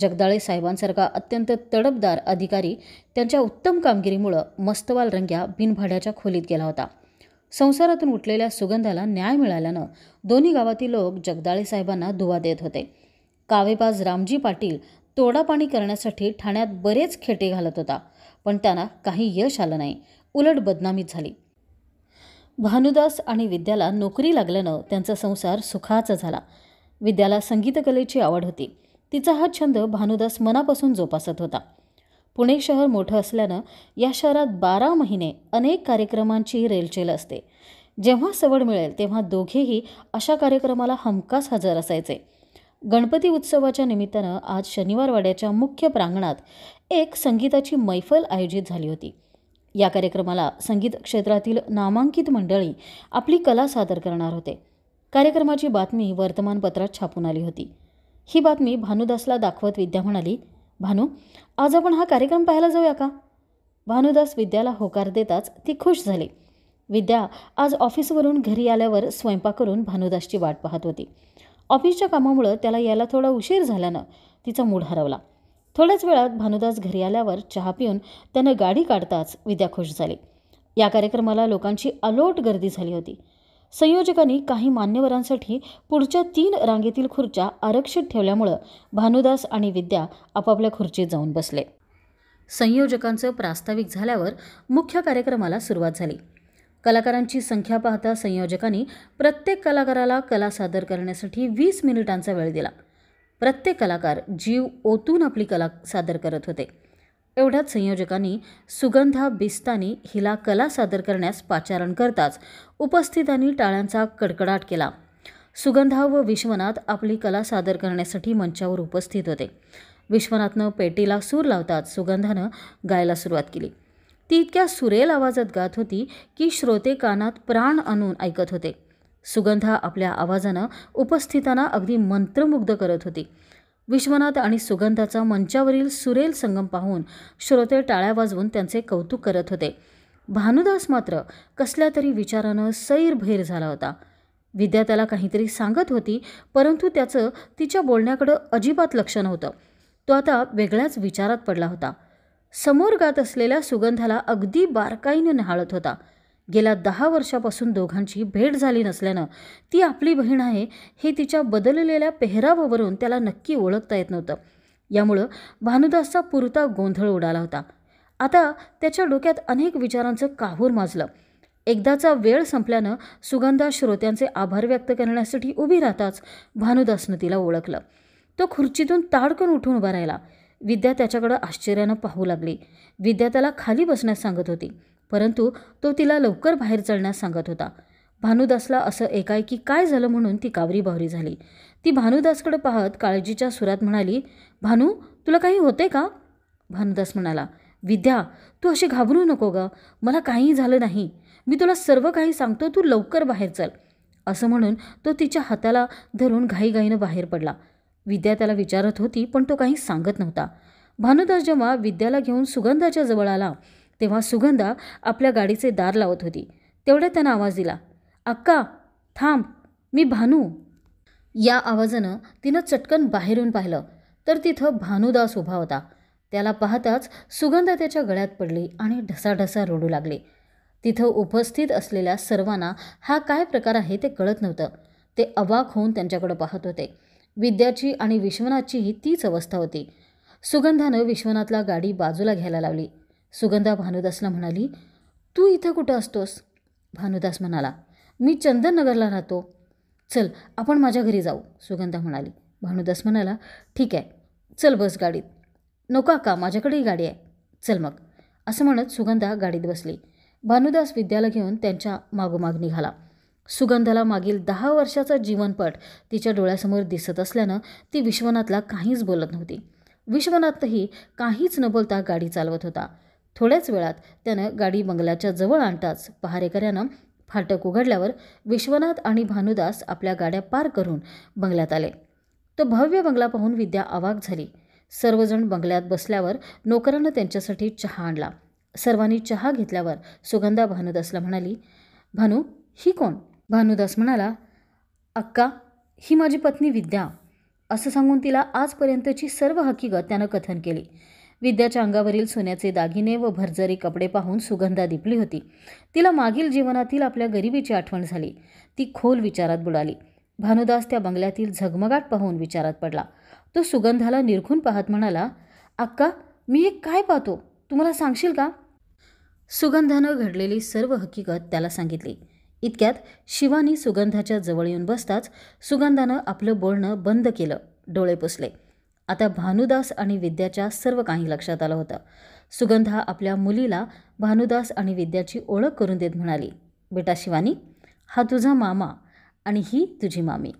A: जगदाळे साहेबांसारखा अत्यंत तडपदार अधिकारी त्यांच्या उत्तम कामगिरीमुळं मस्तवाल रंग्या बिनभाड्याच्या खोलीत गेला होता संसारातून उठलेल्या सुगंधाला न्याय मिळाल्यानं दोन्ही गावातील लोक जगदाळे साहेबांना दुवा देत होते कावेबाज रामजी पाटील तोडापाणी करण्यासाठी ठाण्यात बरेच खेटे घालत होता पण त्यांना काही यश आलं नाही उलट बदनामी झाली भानुदास आणि विद्याला नोकरी लागल्यानं त्यांचा संसार सुखाचा झाला विद्याला संगीतकलेची आवड होती तिचा हा छंद भानुदास मनापासून जोपासत होता पुणे शहर मोठं असल्यानं या शहरात बारा महिने अनेक कार्यक्रमांची रेलचेल असते जेव्हा सवड मिळेल तेव्हा दोघेही अशा कार्यक्रमाला हमखास हजर असायचे गणपती उत्सवाच्या निमित्तानं आज शनिवारवाड्याच्या मुख्य प्रांगणात एक संगीताची मैफल आयोजित झाली होती या कार्यक्रमाला संगीत क्षेत्रातील नामांकित मंडळी आपली कला सादर करणार होते कार्यक्रमाची बातमी वर्तमानपत्रात छापून आली होती ही बातमी भानुदासला दाखवत विद्या म्हणाली भानू आज आपण हा कार्यक्रम पाहायला जाऊया का भानुदास विद्याला होकार देताच ती खुश झाली विद्या आज ऑफिसवरून घरी आल्यावर स्वयंपाक करून भानुदासची वाट पाहत होती ऑफिसच्या कामामुळं त्याला यायला थोडा उशीर झाल्यानं तिचा मूड हरवला थोड्याच वेळात भानुदास घरी आल्यावर चहा पिऊन त्यानं गाडी काढताच विद्या खुश झाली या कार्यक्रमाला लोकांची अलोट गर्दी झाली होती संयोजकांनी काही मान्यवरांसाठी पुढच्या तीन रांगेतील खुर्च्या आरक्षित ठेवल्यामुळं भानुदास आणि विद्या आपापल्या खुर्चीत जाऊन बसले संयोजकांचं प्रास्ताविक झाल्यावर मुख्य कार्यक्रमाला सुरुवात झाली कलाकारांची संख्या पाहता संयोजकांनी प्रत्येक कलाकाराला कला सादर करण्यासाठी वीस मिनिटांचा वेळ दिला प्रत्येक कलाकार जीव ओतून आपली कला सादर करत होते एवढ्यात संयोजकांनी सुगंधा बिस्तानी हिला कला सादर करण्यास पाचारण करताच उपस्थितांनी टाळ्यांचा कडकडाट केला सुगंधा व विश्वनाथ आपली कला सादर करण्यासाठी मंचावर उपस्थित होते विश्वनाथनं पेटीला सूर लावताच सुगंधानं गायला सुरुवात केली ती इतक्या सुरेल आवाजात गात होती की श्रोते कानात प्राण आणून ऐकत होते सुगंधा आपल्या आवाजानं उपस्थितांना अगदी मंत्रमुग्ध करत होती विश्वनाथ आणि सुगंधाचा मंचावरील सुरेल संगम पाहून श्रोते टाळ्या वाजवून त्यांचे कौतुक करत होते भानुदास मात्र कसल्या तरी विचारानं सैरभैर झाला होता विद्या त्याला काहीतरी सांगत होती परंतु त्याचं तिच्या बोलण्याकडं अजिबात लक्ष नव्हतं तो आता वेगळ्याच विचारात पडला होता समोर गात असलेल्या सुगंधाला अगदी बारकाईने न्हाळत होता गेल्या दहा वर्षापासून दोघांची भेट झाली नसल्यानं ती आपली बहीण आहे हे तिच्या बदललेल्या पेहरावावरून त्याला नक्की ओळखता येत नव्हतं यामुळं भानुदासचा पुरता गोंधळ उडाला होता आता त्याच्या डोक्यात अनेक विचारांचं काहूर माजलं एकदाचा वेळ संपल्यानं सुगंधा श्रोत्यांचे आभार व्यक्त करण्यासाठी उभी राहताच भानुदासनं तिला ओळखलं तो खुर्चीतून ताडकन उठून उभा राहिला विद्या त्याच्याकडं आश्चर्यानं पाहू लागली विद्या त्याला खाली बसण्यास सांगत होती परंतु तो तिला लवकर बाहेर चढण्यास सांगत होता भानुदासला असं एकाएकी काय झालं म्हणून ती कावरी बावरी झाली ती भानुदासकडे पाहत काळजीच्या सुरात म्हणाली भानू तुला काही होते का भानुदास म्हणाला विद्या तू अशी घाबरू नको ग मला काहीही झालं नाही मी तुला सर्व काही सांगतो तू लवकर बाहेर चल असं म्हणून तो तिच्या हाताला धरून घाईघाईनं बाहेर पडला विद्या त्याला विचारत होती पण तो काही सांगत नव्हता भानुदास जेव्हा विद्याला घेऊन सुगंधाच्या जवळ आला तेव्हा सुगंधा आपल्या गाडीचे दार लावत होती तेवढ्या त्यानं आवाज दिला अक्का थांब मी भानू या आवाजानं तिनं चटकन बाहेरून पाहिलं तर तिथं भानुदास उभा होता त्याला पाहताच सुगंधा त्याच्या गळ्यात पडली आणि ढसाढसा रडू लागले तिथं उपस्थित असलेल्या सर्वांना हा काय प्रकार आहे ते कळत नव्हतं ते अवाक होऊन त्यांच्याकडं पाहत होते विद्याची आणि विश्वनाथचीही तीच अवस्था होती सुगंधानं विश्वनाथला गाडी बाजूला घ्यायला लावली सुगंधा भानुदासला म्हणाली तू इथं कुठं असतोस भानुदास म्हणाला मी चंदननगरला राहतो चल आपण माझ्या घरी जाऊ सुगंधा म्हणाली भानुदास म्हणाला ठीक आहे चल बस गाडीत नको का माझ्याकडेही गाडी आहे चल मग असं म्हणत सुगंधा गाडीत बसली भानुदास विद्याला घेऊन त्यांच्या मागोमाग निघाला सुगंधाला मागील दहा वर्षाचा जीवनपट तिच्या डोळ्यासमोर दिसत असल्यानं ती विश्वनाथला काहीच बोलत नव्हती विश्वनाथही काहीच न बोलता गाडी चालवत होता थोड्याच वेळात त्यानं गाडी बंगल्याच्या जवळ आणताच पहारेकऱ्यानं फाटक उघडल्यावर विश्वनाथ आणि भानुदास आपल्या गाड्या पार करून बंगल्यात आले तो भव्य बंगला पाहून विद्या अवाक झाली सर्वजण बंगल्यात बसल्यावर नोकरानं त्यांच्यासाठी चहा आणला सर्वांनी चहा घेतल्यावर सुगंधा भानुदासला म्हणाली भानू ही कोण भानुदास म्हणाला अक्का ही माझी पत्नी विद्या असं सांगून तिला आजपर्यंतची सर्व हकीकत त्यानं कथन केली विद्याच्या अंगावरील सोन्याचे दागिने व भरजरी कपडे पाहून सुगंधा दिपली होती तिला मागील जीवनातील आपल्या गरिबीची आठवण झाली ती खोल विचारात बुडाली भानुदास त्या बंगल्यातील झगमगाट पाहून विचारात पडला तो सुगंधाला निरखून पाहत म्हणाला अक्का मी हे काय पाहतो तुम्हाला सांगशील का सुगंधानं घडलेली सर्व हकीकत त्याला सांगितली इतक्यात शिवानी सुगंधाच्या जवळ येऊन बसताच सुगंधानं आपलं बोलणं बंद केलं डोळे पुसले आता भानुदास आणि विद्याच्या सर्व काही लक्षात आलं होतं सुगंधा आपल्या मुलीला भानुदास आणि विद्याची ओळख करून देत म्हणाली बेटा शिवानी हा तुझा मामा आणि ही तुझी मामी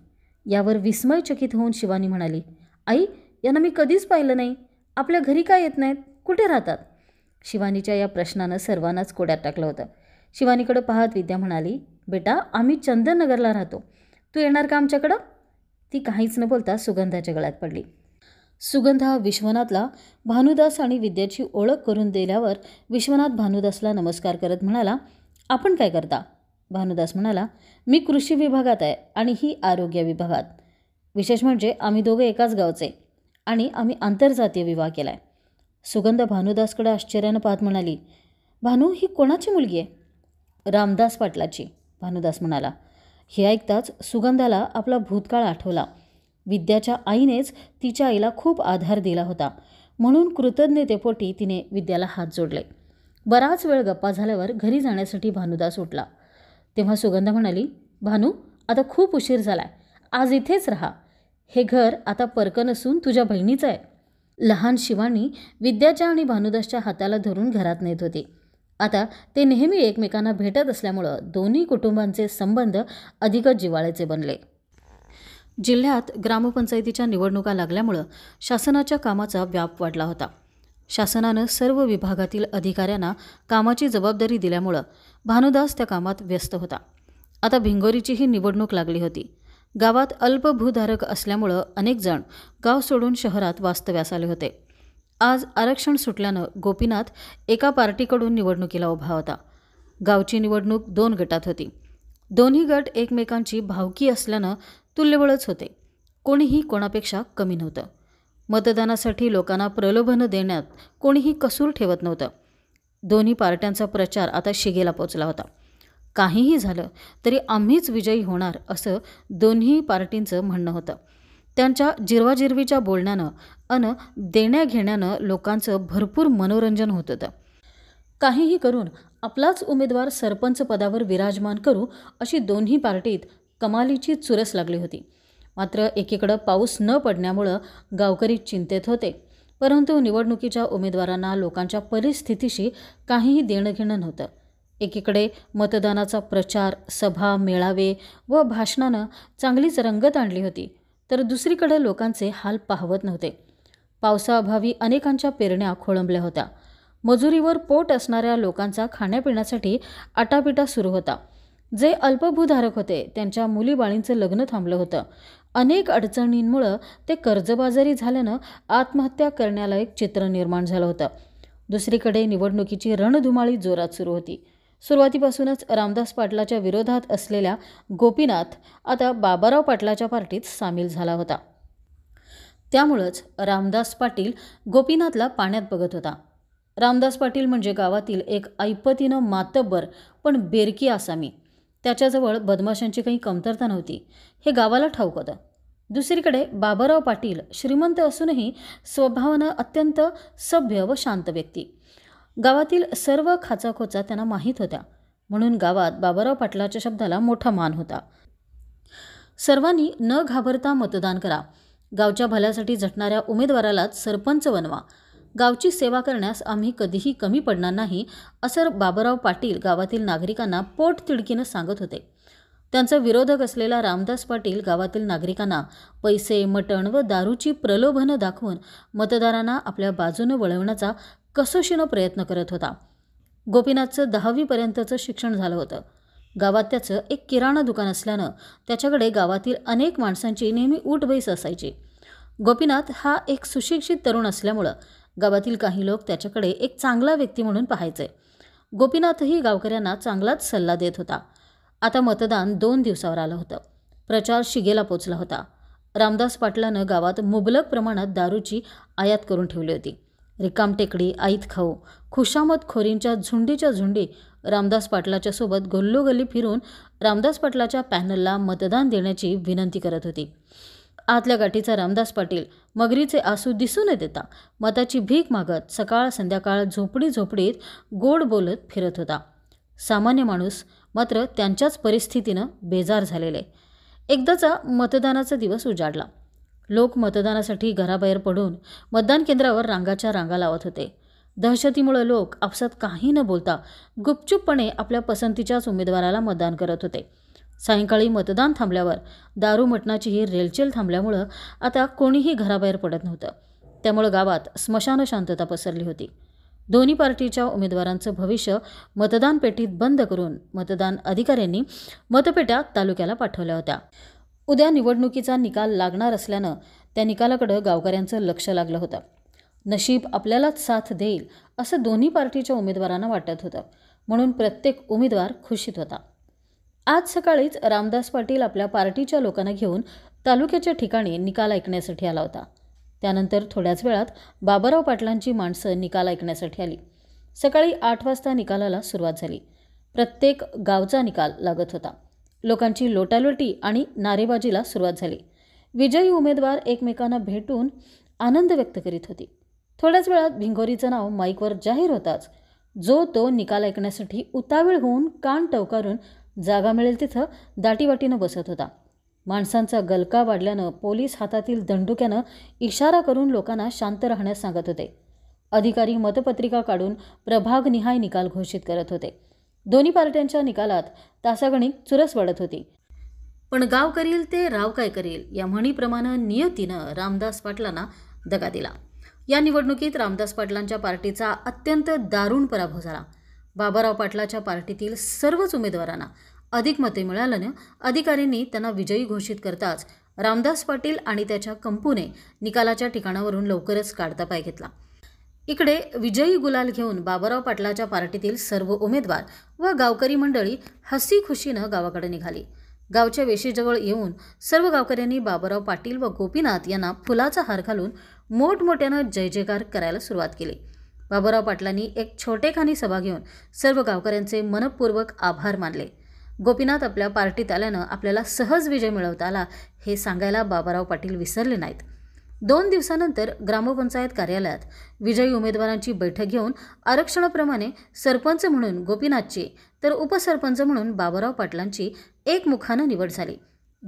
A: यावर विस्मयचकित होऊन शिवानी म्हणाली आई यांना मी कधीच पाहिलं नाही आपल्या घरी काय येत नाहीत कुठे राहतात शिवानीच्या या प्रश्नानं सर्वांनाच कोड्यात टाकलं होतं शिवानीकडं पाहत विद्या म्हणाली बेटा आम्ही चंदननगरला राहतो तू येणार का आमच्याकडं ती काहीच न बोलता सुगंधाच्या गळ्यात पडली सुगंध हा विश्वनाथला भानुदास आणि विद्याची ओळख करून दिल्यावर विश्वनाथ भानुदासला नमस्कार करत म्हणाला आपण काय करता भानुदास म्हणाला मी कृषी विभागात आहे आणि ही आरोग्य विभागात विशेष म्हणजे आम्ही दोघे एकाच गावचे आणि आम्ही आंतरजातीय विवाह केला आहे सुगंध भानुदासकडे आश्चर्यानं पाहत म्हणाली भानू ही कोणाची मुलगी आहे रामदास पाटलाची भानुदास म्हणाला हे ऐकताच सुगंधाला आपला भूतकाळ आठवला विद्याच्या आईनेच तिच्या आईला खूप आधार दिला होता म्हणून कृतज्ञतेपोटी तिने विद्याला हात जोडले बराच वेळ गप्पा झाल्यावर घरी जाण्यासाठी भानुदास उठला तेव्हा सुगंध म्हणाली भानू आता खूप उशीर झालाय आज इथेच राहा हे घर आता परकं नसून तुझ्या बहिणीचं आहे लहान शिवानी विद्याच्या आणि भानुदासच्या हाताला धरून घरात नेत होती आता ते नेहमी एकमेकांना भेटत असल्यामुळं दोन्ही कुटुंबांचे संबंध अधिकच जिवाळ्याचे बनले जिल्ह्यात ग्रामपंचायतीच्या निवडणुका लागल्यामुळं शासनाच्या कामाचा व्याप वाढला होता शासनानं सर्व विभागातील अधिकाऱ्यांना कामाची जबाबदारी दिल्यामुळं भानुदास त्या कामात व्यस्त होता आता भिंगोरीचीही निवडणूक लागली होती गावात अल्पभूधारक असल्यामुळं अनेकजण गाव सोडून शहरात वास्तव्यास आले होते आज आरक्षण सुटल्यानं गोपीनाथ एका पार्टीकडून निवडणुकीला उभा होता गावची निवडणूक दोन गटात होती दोन्ही गट एकमेकांची भावकी असल्यानं तुल्यबळच होते कोणीही कोणापेक्षा कमी नव्हतं मतदानासाठी लोकांना प्रलोभनं देण्यात कोणीही कसूर ठेवत नव्हतं दोन्ही पार्ट्यांचा प्रचार आता शिगेला पोचला होता काहीही झालं तरी आम्हीच विजयी होणार असं दोन्ही पार्टींचं म्हणणं होतं त्यांच्या जिरवाजिरवीच्या बोलण्यानं अन देण्याघेण्यानं लोकांचं भरपूर मनोरंजन होत होतं काहीही करून आपलाच उमेदवार सरपंच पदावर विराजमान करू अशी दोन्ही पार्टीत कमालीची चुरस लागली होती मात्र एकीकडं पाऊस न पडण्यामुळं गावकरी चिंतेत होते परंतु निवडणुकीच्या उमेदवारांना लोकांच्या परिस्थितीशी काहीही देणं घेणं नव्हतं एकीकडे मतदानाचा प्रचार सभा मेळावे व भाषणानं चांगलीच रंगत आणली होती तर दुसरीकडे लोकांचे हाल पाहवत नव्हते पावसाअभावी अनेकांच्या पेरण्या खोळंबल्या होत्या मजुरीवर पोट असणाऱ्या लोकांचा खाण्यापिण्यासाठी आटापिटा सुरू होता जे अल्पभूधारक होते त्यांच्या मुलीबाळींचं लग्न थांबलं होतं अनेक अडचणींमुळं ते कर्जबाजारी झाल्यानं आत्महत्या करण्याला एक चित्र निर्माण झालं होतं दुसरीकडे निवडणुकीची रणधुमाळी जोरात सुरू होती सुरुवातीपासूनच रामदास पाटलाच्या विरोधात असलेल्या गोपीनाथ आता बाबाराव पाटलाच्या पार्टीत सामील झाला होता त्यामुळंच रामदास पाटील गोपीनाथला पाण्यात बघत होता रामदास पाटील म्हणजे गावातील एक ऐपतीनं मातब्बर पण बेरकी आसामी त्याच्याजवळ बदमाशांची काही कमतरता नव्हती हे गावाला ठाऊक होतं दुसरीकडे बाबाराव पाटील श्रीमंत असूनही स्वभावानं अत्यंत सभ्य व शांत व्यक्ती गावातील सर्व खाचाखोचा त्यांना माहीत होत्या म्हणून गावात बाबाराव पाटलाच्या शब्दाला मोठा मान होता सर्वांनी न घाबरता मतदान करा गावच्या भल्यासाठी झटणाऱ्या उमेदवारालाच सरपंच बनवा गावची सेवा करण्यास आम्ही कधीही कमी पडणार नाही असं बाबराव पाटील गावातील नागरिकांना पोटतिडकीनं सांगत होते त्यांचा विरोधक असलेला रामदास पाटील गावातील नागरिकांना पैसे मटण व दारूची प्रलोभनं दाखवून मतदारांना आपल्या बाजूनं वळवण्याचा कसोशीनं प्रयत्न करत होता गोपीनाथचं दहावीपर्यंतचं शिक्षण झालं होतं गावात त्याचं एक किराणा दुकान असल्यानं त्याच्याकडे गावातील अनेक माणसांची नेहमी ऊटबैस असायची गोपीनाथ हा एक सुशिक्षित तरुण असल्यामुळं गावातील काही लोक त्याच्याकडे एक चांगला व्यक्ती म्हणून पाहायचे गोपीनाथही गावकऱ्यांना चांगलाच सल्ला देत होता आता मतदान दोन दिवसावर आलं होतं प्रचार शिगेला पोचला होता रामदास पाटलानं गावात मुबलक प्रमाणात दारूची आयात करून ठेवली होती रिकाम टेकडी आईत खाऊ खुशामत खोरींच्या झुंडीच्या झुंडी रामदास पाटलाच्या सोबत गल्लोगल्ली फिरून रामदास पाटलाच्या पॅनलला मतदान देण्याची विनंती करत होती आतल्या गाठीचा रामदास पाटील मगरीचे आसू दिसून देता मताची भीक मागत सकाळ संध्याकाळ झोपडी झोपडीत गोड बोलत फिरत होता सामान्य माणूस मात्र त्यांच्याच परिस्थितीनं बेजार झालेले एकदाचा मतदानाचा दिवस उजाडला लोक मतदानासाठी घराबाहेर पडून मतदान केंद्रावर रांगाच्या रांगा लावत होते दहशतीमुळं लोक आपसात काही न बोलता गुपचूपपणे आपल्या पसंतीच्याच उमेदवाराला मतदान करत होते सायंकाळी मतदान थांबल्यावर दारू मटणाची ही रेलचेल थांबल्यामुळं आता कोणीही घराबाहेर पडत नव्हतं त्यामुळं गावात स्मशान शांतता पसरली होती दोन्ही पार्टीच्या उमेदवारांचं भविष्य मतदान पेटीत बंद करून मतदान अधिकाऱ्यांनी मतपेट्या तालुक्याला पाठवल्या होत्या उद्या निवडणुकीचा निकाल लागणार असल्यानं त्या निकालाकडं गावकऱ्यांचं लक्ष लागलं होतं नशीब आपल्यालाच साथ देईल असं दोन्ही पार्टीच्या उमेदवारांना वाटत होतं म्हणून प्रत्येक उमेदवार खुशीत होता आज सकाळीच रामदास पाटील आपल्या पार्टीच्या लोकांना घेऊन तालुक्याच्या ठिकाणी निकाल ऐकण्यासाठी आला होता त्यानंतर थोड्याच वेळात बाबाराव पाटलांची माणसं निकाल ऐकण्यासाठी आली सकाळी आठ वाजता निकालाला सुरुवात झाली प्रत्येक गावचा निकाल लागत होता लोकांची लोटालोटी आणि नारेबाजीला सुरुवात झाली विजयी उमेदवार एकमेकांना भेटून आनंद व्यक्त करीत होती थोड्याच वेळात भिंगोरीचं नाव माईकवर जाहीर होताच जो तो निकाल ऐकण्यासाठी उतावीळ होऊन कान टवकारून जागा मिळेल तिथं दाटीवाटीनं बसत होता माणसांचा गलका वाढल्यानं पोलीस हातातील दंडुक्यानं इशारा करून लोकांना शांत राहण्यास सांगत होते अधिकारी मतपत्रिका काढून प्रभागनिहाय निकाल घोषित करत होते दोन्ही पार्ट्यांच्या निकालात तासागणिक चुरस वाढत होती पण गाव करील ते राव काय करील या म्हणीप्रमाणे नियतीनं रामदास पाटलांना दगा दिला या निवडणुकीत रामदास पाटलांच्या पार्टीचा अत्यंत दारुण पराभव झाला बाबाराव पाटलाच्या पार्टीतील सर्वच उमेदवारांना अधिक मते मिळाल्यानं अधिकाऱ्यांनी त्यांना विजयी घोषित करताच रामदास पाटील आणि त्याच्या कंपूने निकालाच्या ठिकाणावरून लवकरच पाय घेतला इकडे विजयी गुलाल घेऊन बाबाराव पाटलाच्या पार्टीतील सर्व उमेदवार व गावकरी मंडळी हसी खुशीनं गावाकडे निघाली गावच्या वेशीजवळ येऊन सर्व गावकऱ्यांनी बाबाराव पाटील व गोपीनाथ यांना फुलाचा हार घालून मोठमोठ्यानं जय जयकार करायला सुरुवात केली बाबुराव पाटलांनी एक छोटेखानी सभा घेऊन सर्व गावकऱ्यांचे मनपूर्वक आभार मानले गोपीनाथ आपल्या पार्टीत आल्यानं आपल्याला सहज विजय मिळवता आला हे सांगायला बाबाराव पाटील विसरले नाहीत दोन दिवसानंतर ग्रामपंचायत कार्यालयात विजयी उमेदवारांची बैठक घेऊन आरक्षणाप्रमाणे सरपंच म्हणून गोपीनाथची तर उपसरपंच म्हणून बाबाराव पाटलांची एकमुखानं निवड झाली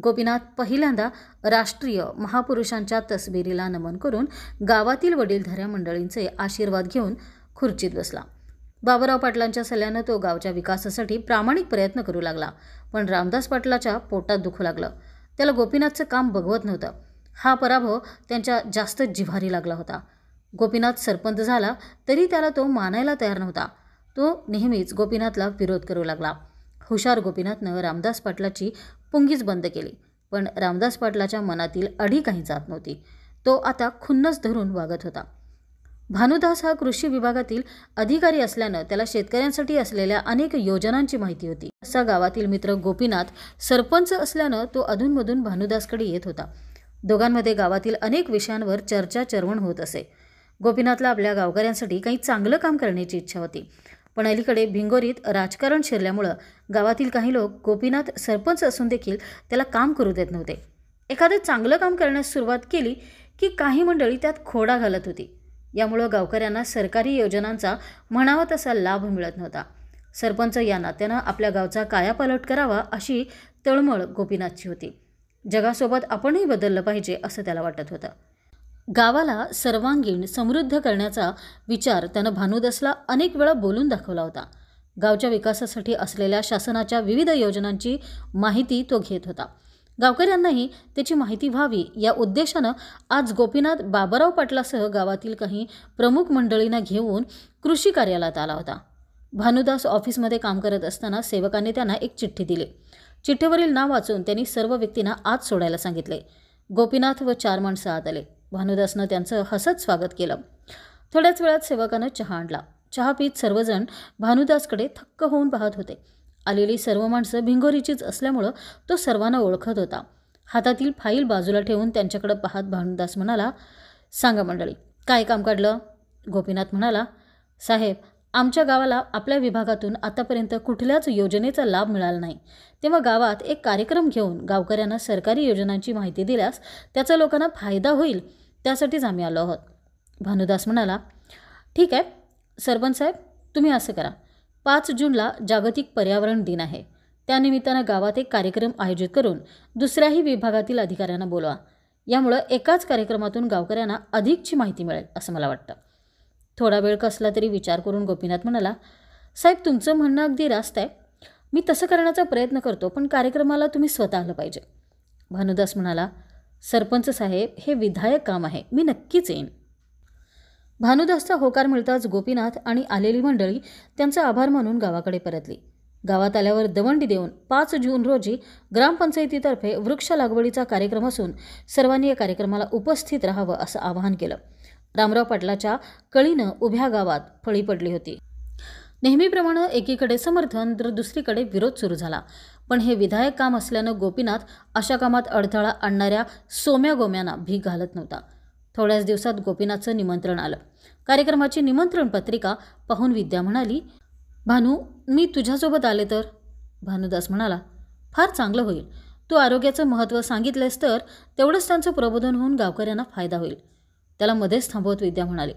A: गोपीनाथ पहिल्यांदा राष्ट्रीय महापुरुषांच्या तस्बिरीला नमन करून गावातील वडीलधाऱ्या मंडळींचे आशीर्वाद घेऊन खुर्चीत बसला बाबुराव पाटलांच्या सल्ल्यानं तो गावच्या विकासासाठी प्रामाणिक प्रयत्न करू लागला पण रामदास पाटलाच्या पोटात दुखू लागलं त्याला गोपीनाथचं काम बघवत नव्हतं हा पराभव त्यांच्या जास्त जिव्हारी लागला होता गोपीनाथ सरपंच झाला तरी त्याला तो मानायला तयार नव्हता तो नेहमीच गोपीनाथला विरोध करू लागला हुशार गोपीनाथनं रामदास पाटलाची पुंगीच बंद केली पण रामदास पाटलाच्या मनातील अडी काही जात नव्हती तो आता खुन्नस धरून वागत होता भानुदास हा कृषी विभागातील अधिकारी असल्यानं त्याला शेतकऱ्यांसाठी असलेल्या अनेक योजनांची माहिती होती असा गावातील मित्र गोपीनाथ सरपंच असल्यानं तो अधूनमधून भानुदासकडे येत होता दोघांमध्ये गावातील अनेक विषयांवर चर्चा चरवण होत असे गोपीनाथला आपल्या गावकऱ्यांसाठी काही चांगलं काम करण्याची इच्छा होती पण अलीकडे भिंगोरीत राजकारण शिरल्यामुळं गावातील काही लोक गोपीनाथ सरपंच असून देखील त्याला काम करू देत नव्हते एखादं चांगलं काम करण्यास सुरुवात केली की काही मंडळी त्यात खोडा घालत होती यामुळं गावकऱ्यांना सरकारी योजनांचा म्हणावा तसा लाभ मिळत नव्हता सरपंच या नात्यानं आपल्या गावचा कायापालट करावा अशी तळमळ गोपीनाथची होती जगासोबत आपणही बदललं पाहिजे असं त्याला वाटत होतं गावाला सर्वांगीण समृद्ध करण्याचा विचार त्यानं भानुदासला अनेक वेळा बोलून दाखवला होता गावच्या विकासासाठी असलेल्या शासनाच्या विविध योजनांची माहिती तो घेत होता गावकऱ्यांनाही त्याची माहिती व्हावी या उद्देशानं आज गोपीनाथ बाबाराव पाटलासह गावातील काही प्रमुख मंडळींना घेऊन कृषी कार्यालयात आला होता भानुदास ऑफिसमध्ये काम करत असताना सेवकाने त्यांना एक चिठ्ठी दिली चिठ्ठीवरील नाव वाचून त्यांनी सर्व व्यक्तींना आत सोडायला सांगितले गोपीनाथ व चार माणसं आत आले भानुदासनं त्यांचं हसत स्वागत केलं थोड्याच वेळात सेवकानं चहा आणला चहा पीत सर्वजण भानुदासकडे थक्क होऊन पाहत होते आलेली सर्व माणसं भिंगोरीचीच असल्यामुळं तो सर्वांना ओळखत होता हातातील फाईल बाजूला ठेवून त्यांच्याकडे पाहत भानुदास म्हणाला सांगा मंडळी काय काम काढलं गोपीनाथ म्हणाला साहेब आमच्या गावाला आपल्या विभागातून आतापर्यंत कुठल्याच योजनेचा लाभ मिळाला नाही तेव्हा गावात एक कार्यक्रम घेऊन गावकऱ्यांना सरकारी योजनांची माहिती दिल्यास त्याचा लोकांना फायदा होईल त्यासाठीच आम्ही आलो आहोत भानुदास म्हणाला ठीक आहे सरपंच साहेब तुम्ही असं करा पाच जूनला जागतिक पर्यावरण दिन आहे त्यानिमित्तानं गावात एक कार्यक्रम आयोजित करून दुसऱ्याही विभागातील अधिकाऱ्यांना बोलवा यामुळं एकाच कार्यक्रमातून गावकऱ्यांना अधिकची माहिती मिळेल असं मला वाटतं थोडा वेळ कसला तरी विचार करून गोपीनाथ म्हणाला साहेब तुमचं म्हणणं अगदी रास्त आहे मी तसं करण्याचा प्रयत्न करतो पण कार्यक्रमाला तुम्ही स्वतः आलं पाहिजे भानुदास म्हणाला सरपंच साहेब हे विधायक काम आहे मी नक्कीच येईन भानुदासचा होकार मिळताच गोपीनाथ आणि आलेली मंडळी त्यांचा आभार मानून गावाकडे परतली गावात आल्यावर दवंडी देऊन पाच जून रोजी ग्रामपंचायतीतर्फे वृक्ष लागवडीचा कार्यक्रम असून सर्वांनी या कार्यक्रमाला उपस्थित राहावं असं आवाहन केलं रामराव पाटलाच्या कळीनं उभ्या गावात फळी पडली होती नेहमीप्रमाणे एकीकडे समर्थन तर दुसरीकडे विरोध सुरू झाला पण हे विधायक काम असल्यानं गोपीनाथ अशा कामात अडथळा आणणाऱ्या सोम्या गोम्यांना भीक घालत नव्हता थोड्याच दिवसात गोपीनाथचं निमंत्रण आलं कार्यक्रमाची निमंत्रण पत्रिका पाहून विद्या म्हणाली भानू मी तुझ्यासोबत आले तर भानुदास म्हणाला फार चांगलं होईल तू आरोग्याचं महत्त्व सांगितलंस तर तेवढंच त्यांचं प्रबोधन होऊन गावकऱ्यांना फायदा होईल त्याला मध्येच थांबवत विद्या म्हणाली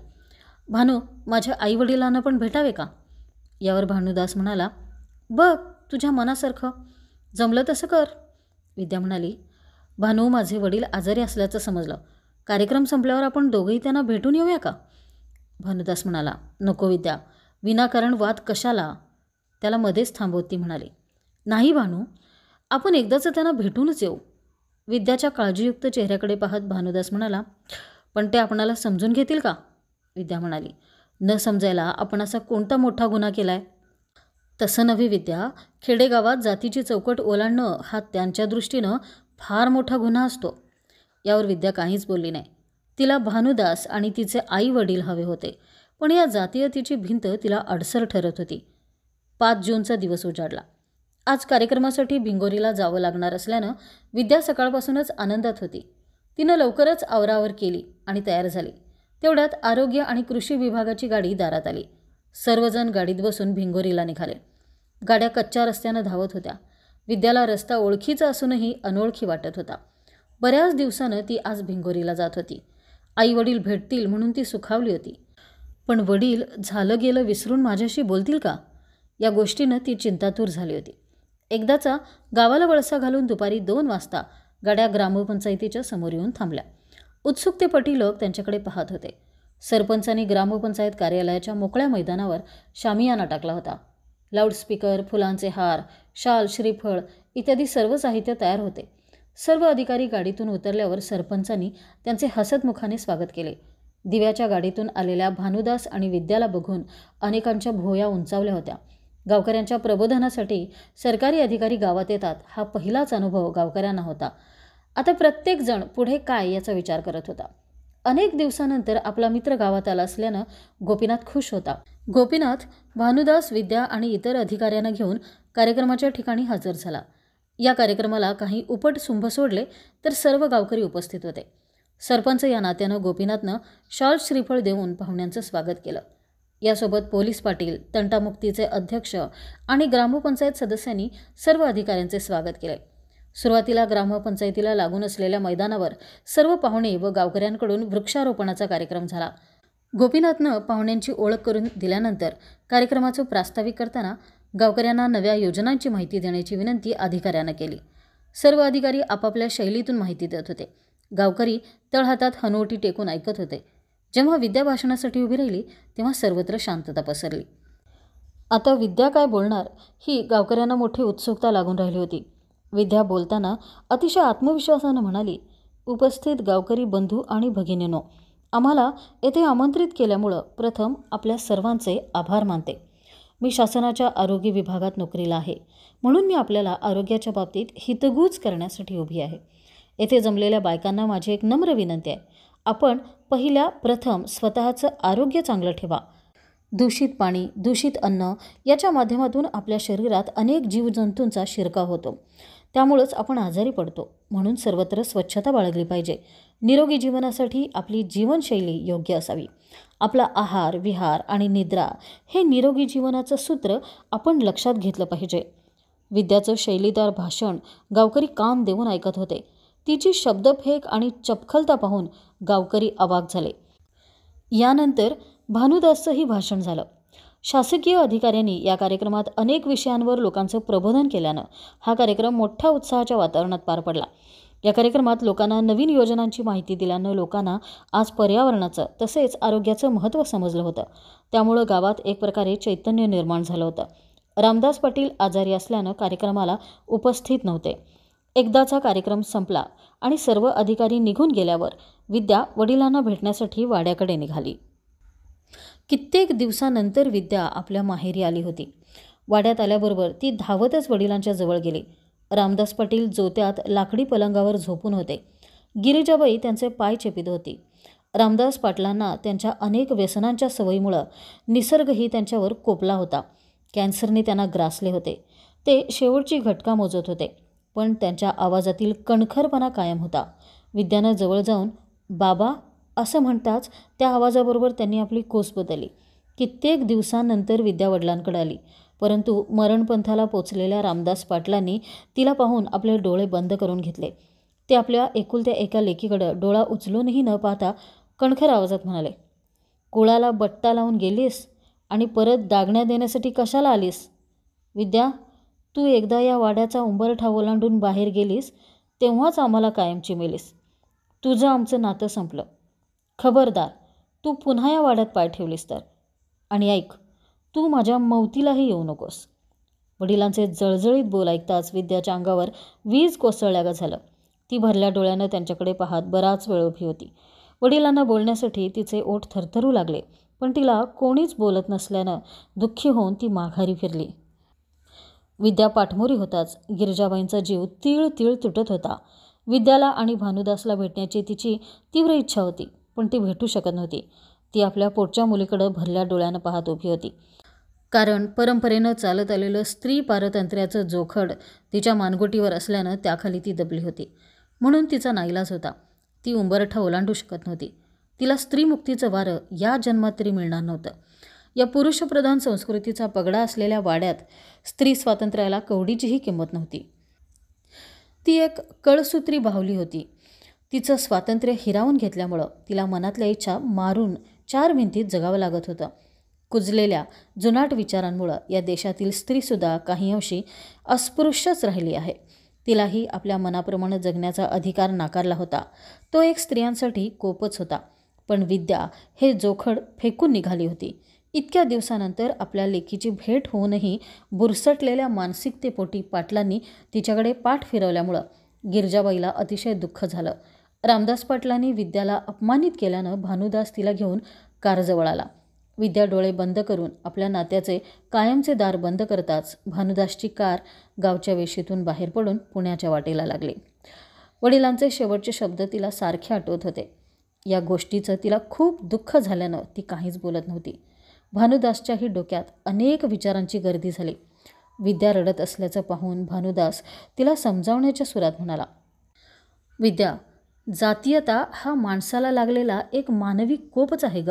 A: भानू माझ्या वडिलांना पण भेटावे का यावर भानुदास म्हणाला बघ तुझ्या मनासारखं जमलं तसं कर विद्या म्हणाली भानू माझे वडील आजारी असल्याचं समजलं कार्यक्रम संपल्यावर आपण दोघेही त्यांना भेटून येऊया का भानुदास म्हणाला नको विद्या विनाकारण वाद कशाला त्याला मध्येच थांबवती म्हणाली नाही भानू आपण एकदाचं त्यांना भेटूनच येऊ विद्याच्या काळजीयुक्त चेहऱ्याकडे पाहत भानुदास म्हणाला पण ते आपणाला समजून घेतील का विद्या म्हणाली न समजायला आपण असा कोणता मोठा गुन्हा केला आहे तसं नव्हे विद्या खेडेगावात जातीची चौकट ओलांडणं हा त्यांच्या दृष्टीनं फार मोठा गुन्हा असतो यावर विद्या काहीच बोलली नाही तिला भानुदास आणि तिचे आई वडील हवे होते पण या जातीयतीची भिंत तिला अडसर ठरत होती पाच जूनचा दिवस उजाडला आज कार्यक्रमासाठी भिंगोरीला जावं लागणार असल्यानं विद्या सकाळपासूनच आनंदात होती तिनं लवकरच आवरावर केली आणि तयार झाली तेवढ्यात आरोग्य आणि कृषी विभागाची गाडी दारात आली सर्वजण गाडीत बसून भिंगोरीला निघाले गाड्या कच्च्या रस्त्यानं धावत होत्या विद्याला रस्ता ओळखीचा असूनही अनोळखी वाटत होता बऱ्याच दिवसानं ती आज भिंगोरीला जात होती आई वडील भेटतील म्हणून ती सुखावली होती पण वडील झालं गेलं विसरून माझ्याशी बोलतील का या गोष्टीनं ती चिंतातूर झाली होती एकदाचा गावाला वळसा घालून दुपारी दोन वाजता गाड्या ग्रामपंचायतीच्या समोर येऊन थांबल्या उत्सुकतेपटी लोक त्यांच्याकडे पाहत होते सरपंचांनी ग्रामपंचायत कार्यालयाच्या मोकळ्या मैदानावर शामियाना टाकला होता लाऊडस्पीकर फुलांचे हार शाल श्रीफळ इत्यादी सर्व साहित्य तयार होते सर्व अधिकारी गाडीतून उतरल्यावर सरपंचांनी त्यांचे हसतमुखाने स्वागत केले दिव्याच्या गाडीतून आलेल्या भानुदास आणि विद्याला बघून अनेकांच्या भोया उंचावल्या होत्या गावकऱ्यांच्या प्रबोधनासाठी सरकारी अधिकारी गावात येतात हा पहिलाच अनुभव गावकऱ्यांना होता आता प्रत्येकजण पुढे काय याचा विचार करत होता अनेक दिवसानंतर आपला मित्र गावात आला असल्यानं गोपीनाथ खुश होता गोपीनाथ भानुदास विद्या आणि इतर अधिकाऱ्यांना घेऊन कार्यक्रमाच्या ठिकाणी हजर झाला या कार्यक्रमाला काही उपट सुंभ सोडले तर सर्व गावकरी उपस्थित होते सरपंच या नात्यानं गोपीनाथनं शाल श्रीफळ देऊन पाहुण्यांचं स्वागत केलं यासोबत पोलीस पाटील तंटामुक्तीचे अध्यक्ष आणि ग्रामपंचायत सदस्यांनी सर्व अधिकाऱ्यांचे स्वागत केले सुरुवातीला ग्रामपंचायतीला लागून असलेल्या मैदानावर सर्व पाहुणे व गावकऱ्यांकडून वृक्षारोपणाचा कार्यक्रम झाला गोपीनाथनं पाहुण्यांची ओळख करून दिल्यानंतर कार्यक्रमाचं प्रास्ताविक करताना गावकऱ्यांना नव्या योजनांची माहिती देण्याची विनंती अधिकाऱ्यांना केली सर्व अधिकारी आपापल्या शैलीतून माहिती देत होते गावकरी तळहातात हनुवटी टेकून ऐकत होते जेव्हा विद्या भाषणासाठी उभी राहिली तेव्हा सर्वत्र शांतता पसरली आता विद्या काय बोलणार ही गावकऱ्यांना मोठी उत्सुकता लागून राहिली होती विद्या बोलताना अतिशय आत्मविश्वासानं म्हणाली उपस्थित गावकरी बंधू आणि भगिनीनो आम्हाला येथे आमंत्रित केल्यामुळं प्रथम आपल्या सर्वांचे आभार मानते मी शासनाच्या आरोग्य विभागात नोकरीला आहे म्हणून मी आपल्याला आरोग्याच्या बाबतीत हितगूज करण्यासाठी उभी आहे येथे जमलेल्या बायकांना माझी एक नम्र विनंती आहे आपण पहिल्या प्रथम स्वतःचं आरोग्य चांगलं ठेवा दूषित पाणी दूषित अन्न याच्या माध्यमातून आपल्या शरीरात अनेक जीवजंतूंचा शिरकाव होतो त्यामुळंच आपण आजारी पडतो म्हणून सर्वत्र स्वच्छता बाळगली पाहिजे निरोगी जीवनासाठी आपली जीवनशैली योग्य असावी आपला आहार विहार आणि निद्रा हे निरोगी जीवनाचं सूत्र आपण लक्षात घेतलं पाहिजे विद्याचं शैलीदार भाषण गावकरी कान देऊन ऐकत होते तिची शब्दफेक आणि चपखलता पाहून गावकरी अवाक झाले यानंतर भानुदासचंही भाषण झालं शासकीय अधिकाऱ्यांनी या कार्यक्रमात अनेक विषयांवर लोकांचं प्रबोधन केल्यानं हा कार्यक्रम मोठ्या उत्साहाच्या वातावरणात पार पडला या कार्यक्रमात लोकांना नवीन योजनांची माहिती दिल्यानं लोकांना आज पर्यावरणाचं तसेच आरोग्याचं महत्त्व समजलं होतं त्यामुळं गावात एक प्रकारे चैतन्य निर्माण झालं होतं रामदास पाटील आजारी असल्यानं कार्यक्रमाला उपस्थित नव्हते एकदाचा कार्यक्रम संपला आणि सर्व अधिकारी निघून गेल्यावर विद्या वडिलांना भेटण्यासाठी वाड्याकडे निघाली कित्येक दिवसानंतर विद्या आपल्या माहेरी आली होती वाड्यात आल्याबरोबर ती धावतच वडिलांच्या जवळ गेली रामदास पाटील जोत्यात लाकडी पलंगावर झोपून होते गिरिजाबाई त्यांचे पाय चेपित होती रामदास पाटलांना त्यांच्या अनेक व्यसनांच्या सवयीमुळं निसर्गही त्यांच्यावर कोपला होता कॅन्सरने त्यांना ग्रासले होते ते शेवटची घटका मोजत होते पण त्यांच्या आवाजातील कणखरपणा कायम होता विद्यानं जवळ जाऊन बाबा असं म्हणताच त्या आवाजाबरोबर त्यांनी आपली कोस बदलली कित्येक दिवसानंतर विद्या वडिलांकडे आली परंतु मरणपंथाला पोचलेल्या रामदास पाटलांनी तिला पाहून आपले डोळे बंद करून घेतले ते आपल्या एकुलत्या एका लेकीकडं डोळा उचलूनही न पाहता कणखर आवाजात म्हणाले कुळाला बट्टा लावून गेलीस आणि परत दागण्या देण्यासाठी कशाला आलीस विद्या तू एकदा या वाड्याचा उंबरठा ओलांडून बाहेर गेलीस तेव्हाच आम्हाला कायमची मिलीस तुझं आमचं नातं संपलं खबरदार तू पुन्हा या वाड्यात पाय ठेवलीस तर आणि ऐक तू माझ्या मवतीलाही येऊ नकोस वडिलांचे जळजळीत बोल ऐकताच विद्याच्या अंगावर वीज कोसळल्यागा झालं ती भरल्या डोळ्यानं त्यांच्याकडे पाहत बराच वेळ उभी होती वडिलांना बोलण्यासाठी तिचे ओठ थरथरू लागले पण तिला कोणीच बोलत नसल्यानं दुःखी होऊन ती माघारी फिरली विद्या पाठमोरी होताच गिरजाबाईंचा जीव तीळ तीळ तुटत होता विद्याला आणि भानुदासला भेटण्याची तिची तीव्र इच्छा होती पण ती भेटू शकत नव्हती ती आपल्या पोटच्या मुलीकडं भरल्या डोळ्यानं पाहत उभी होती कारण परंपरेनं चालत आलेलं स्त्री पारतंत्र्याचं जोखड तिच्या मानगोटीवर असल्यानं त्याखाली ती दबली होती म्हणून तिचा नाईलाज होता ती उंबरठा ओलांडू शकत नव्हती तिला स्त्रीमुक्तीचं वारं या जन्मात तरी मिळणार नव्हतं या पुरुषप्रधान संस्कृतीचा पगडा असलेल्या वाड्यात स्त्री स्वातंत्र्याला कवडीचीही किंमत नव्हती ती एक कळसूत्री बाहुली होती तिचं स्वातंत्र्य हिरावून घेतल्यामुळं तिला मनातल्या इच्छा मारून चार भिंतीत जगावं लागत होतं कुजलेल्या जुनाट विचारांमुळं या देशातील स्त्रीसुद्धा काही अंशी अस्पृश्यच राहिली आहे तिलाही आपल्या मनाप्रमाणे जगण्याचा अधिकार नाकारला होता तो एक स्त्रियांसाठी कोपच होता पण विद्या हे जोखड फेकून निघाली होती इतक्या दिवसानंतर आपल्या लेखीची भेट होऊनही बुरसटलेल्या मानसिकतेपोटी पाटलांनी तिच्याकडे पाठ फिरवल्यामुळं गिरजाबाईला अतिशय दुःख झालं रामदास पाटलांनी विद्याला अपमानित केल्यानं भानुदास तिला घेऊन कारजवळ आला विद्या डोळे बंद करून आपल्या नात्याचे कायमचे दार बंद करताच भानुदासची कार गावच्या वेशीतून बाहेर पडून पुण्याच्या वाटेला लागली वडिलांचे शेवटचे शब्द तिला सारखे आठवत होते या गोष्टीचं तिला खूप दुःख झाल्यानं ती काहीच बोलत नव्हती भानुदासच्याही डोक्यात अनेक विचारांची गर्दी झाली विद्या रडत असल्याचं पाहून भानुदास तिला समजावण्याच्या सुरात म्हणाला विद्या जातीयता हा माणसाला लागलेला एक मानवी कोपच आहे ग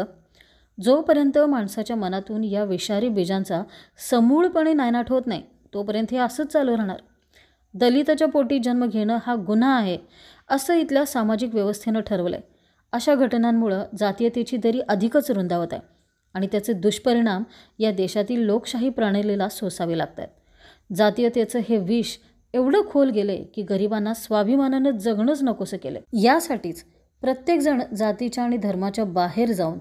A: जोपर्यंत माणसाच्या मनातून या विषारी बीजांचा समूळपणे नायनाट होत नाही तोपर्यंत हे असंच चालू राहणार दलिताच्या पोटी जन्म घेणं हा गुन्हा आहे असं इथल्या सामाजिक व्यवस्थेनं ठरवलं आहे अशा घटनांमुळं जातीयतेची दरी अधिकच रुंदावत आहे आणि त्याचे दुष्परिणाम या देशातील लोकशाही प्रणालीला सोसावे लागत आहेत जातीयतेचं हे विष एवढं खोल गेले की गरिबांना स्वाभिमानानं जगणंच नकोसं केलं यासाठीच प्रत्येकजण जातीच्या आणि धर्माच्या बाहेर जाऊन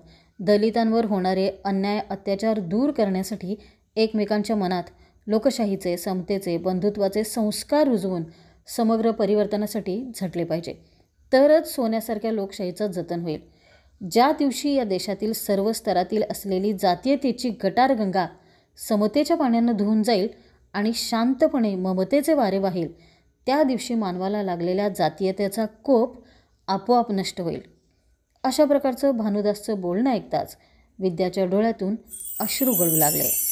A: दलितांवर होणारे अन्याय अत्याचार दूर करण्यासाठी एकमेकांच्या मनात लोकशाहीचे समतेचे बंधुत्वाचे संस्कार रुजवून समग्र परिवर्तनासाठी झटले पाहिजे तरच सोन्यासारख्या लोकशाहीचं जतन होईल ज्या दिवशी या देशातील सर्व स्तरातील असलेली जातीयतेची गटारगंगा समतेच्या पाण्यानं धुवून जाईल आणि शांतपणे ममतेचे वारे वाहील त्या दिवशी मानवाला लागलेल्या जातीयतेचा कोप आपोआप नष्ट होईल अशा प्रकारचं भानुदासचं बोलणं ऐकताच विद्याच्या डोळ्यातून अश्रू गळू लागले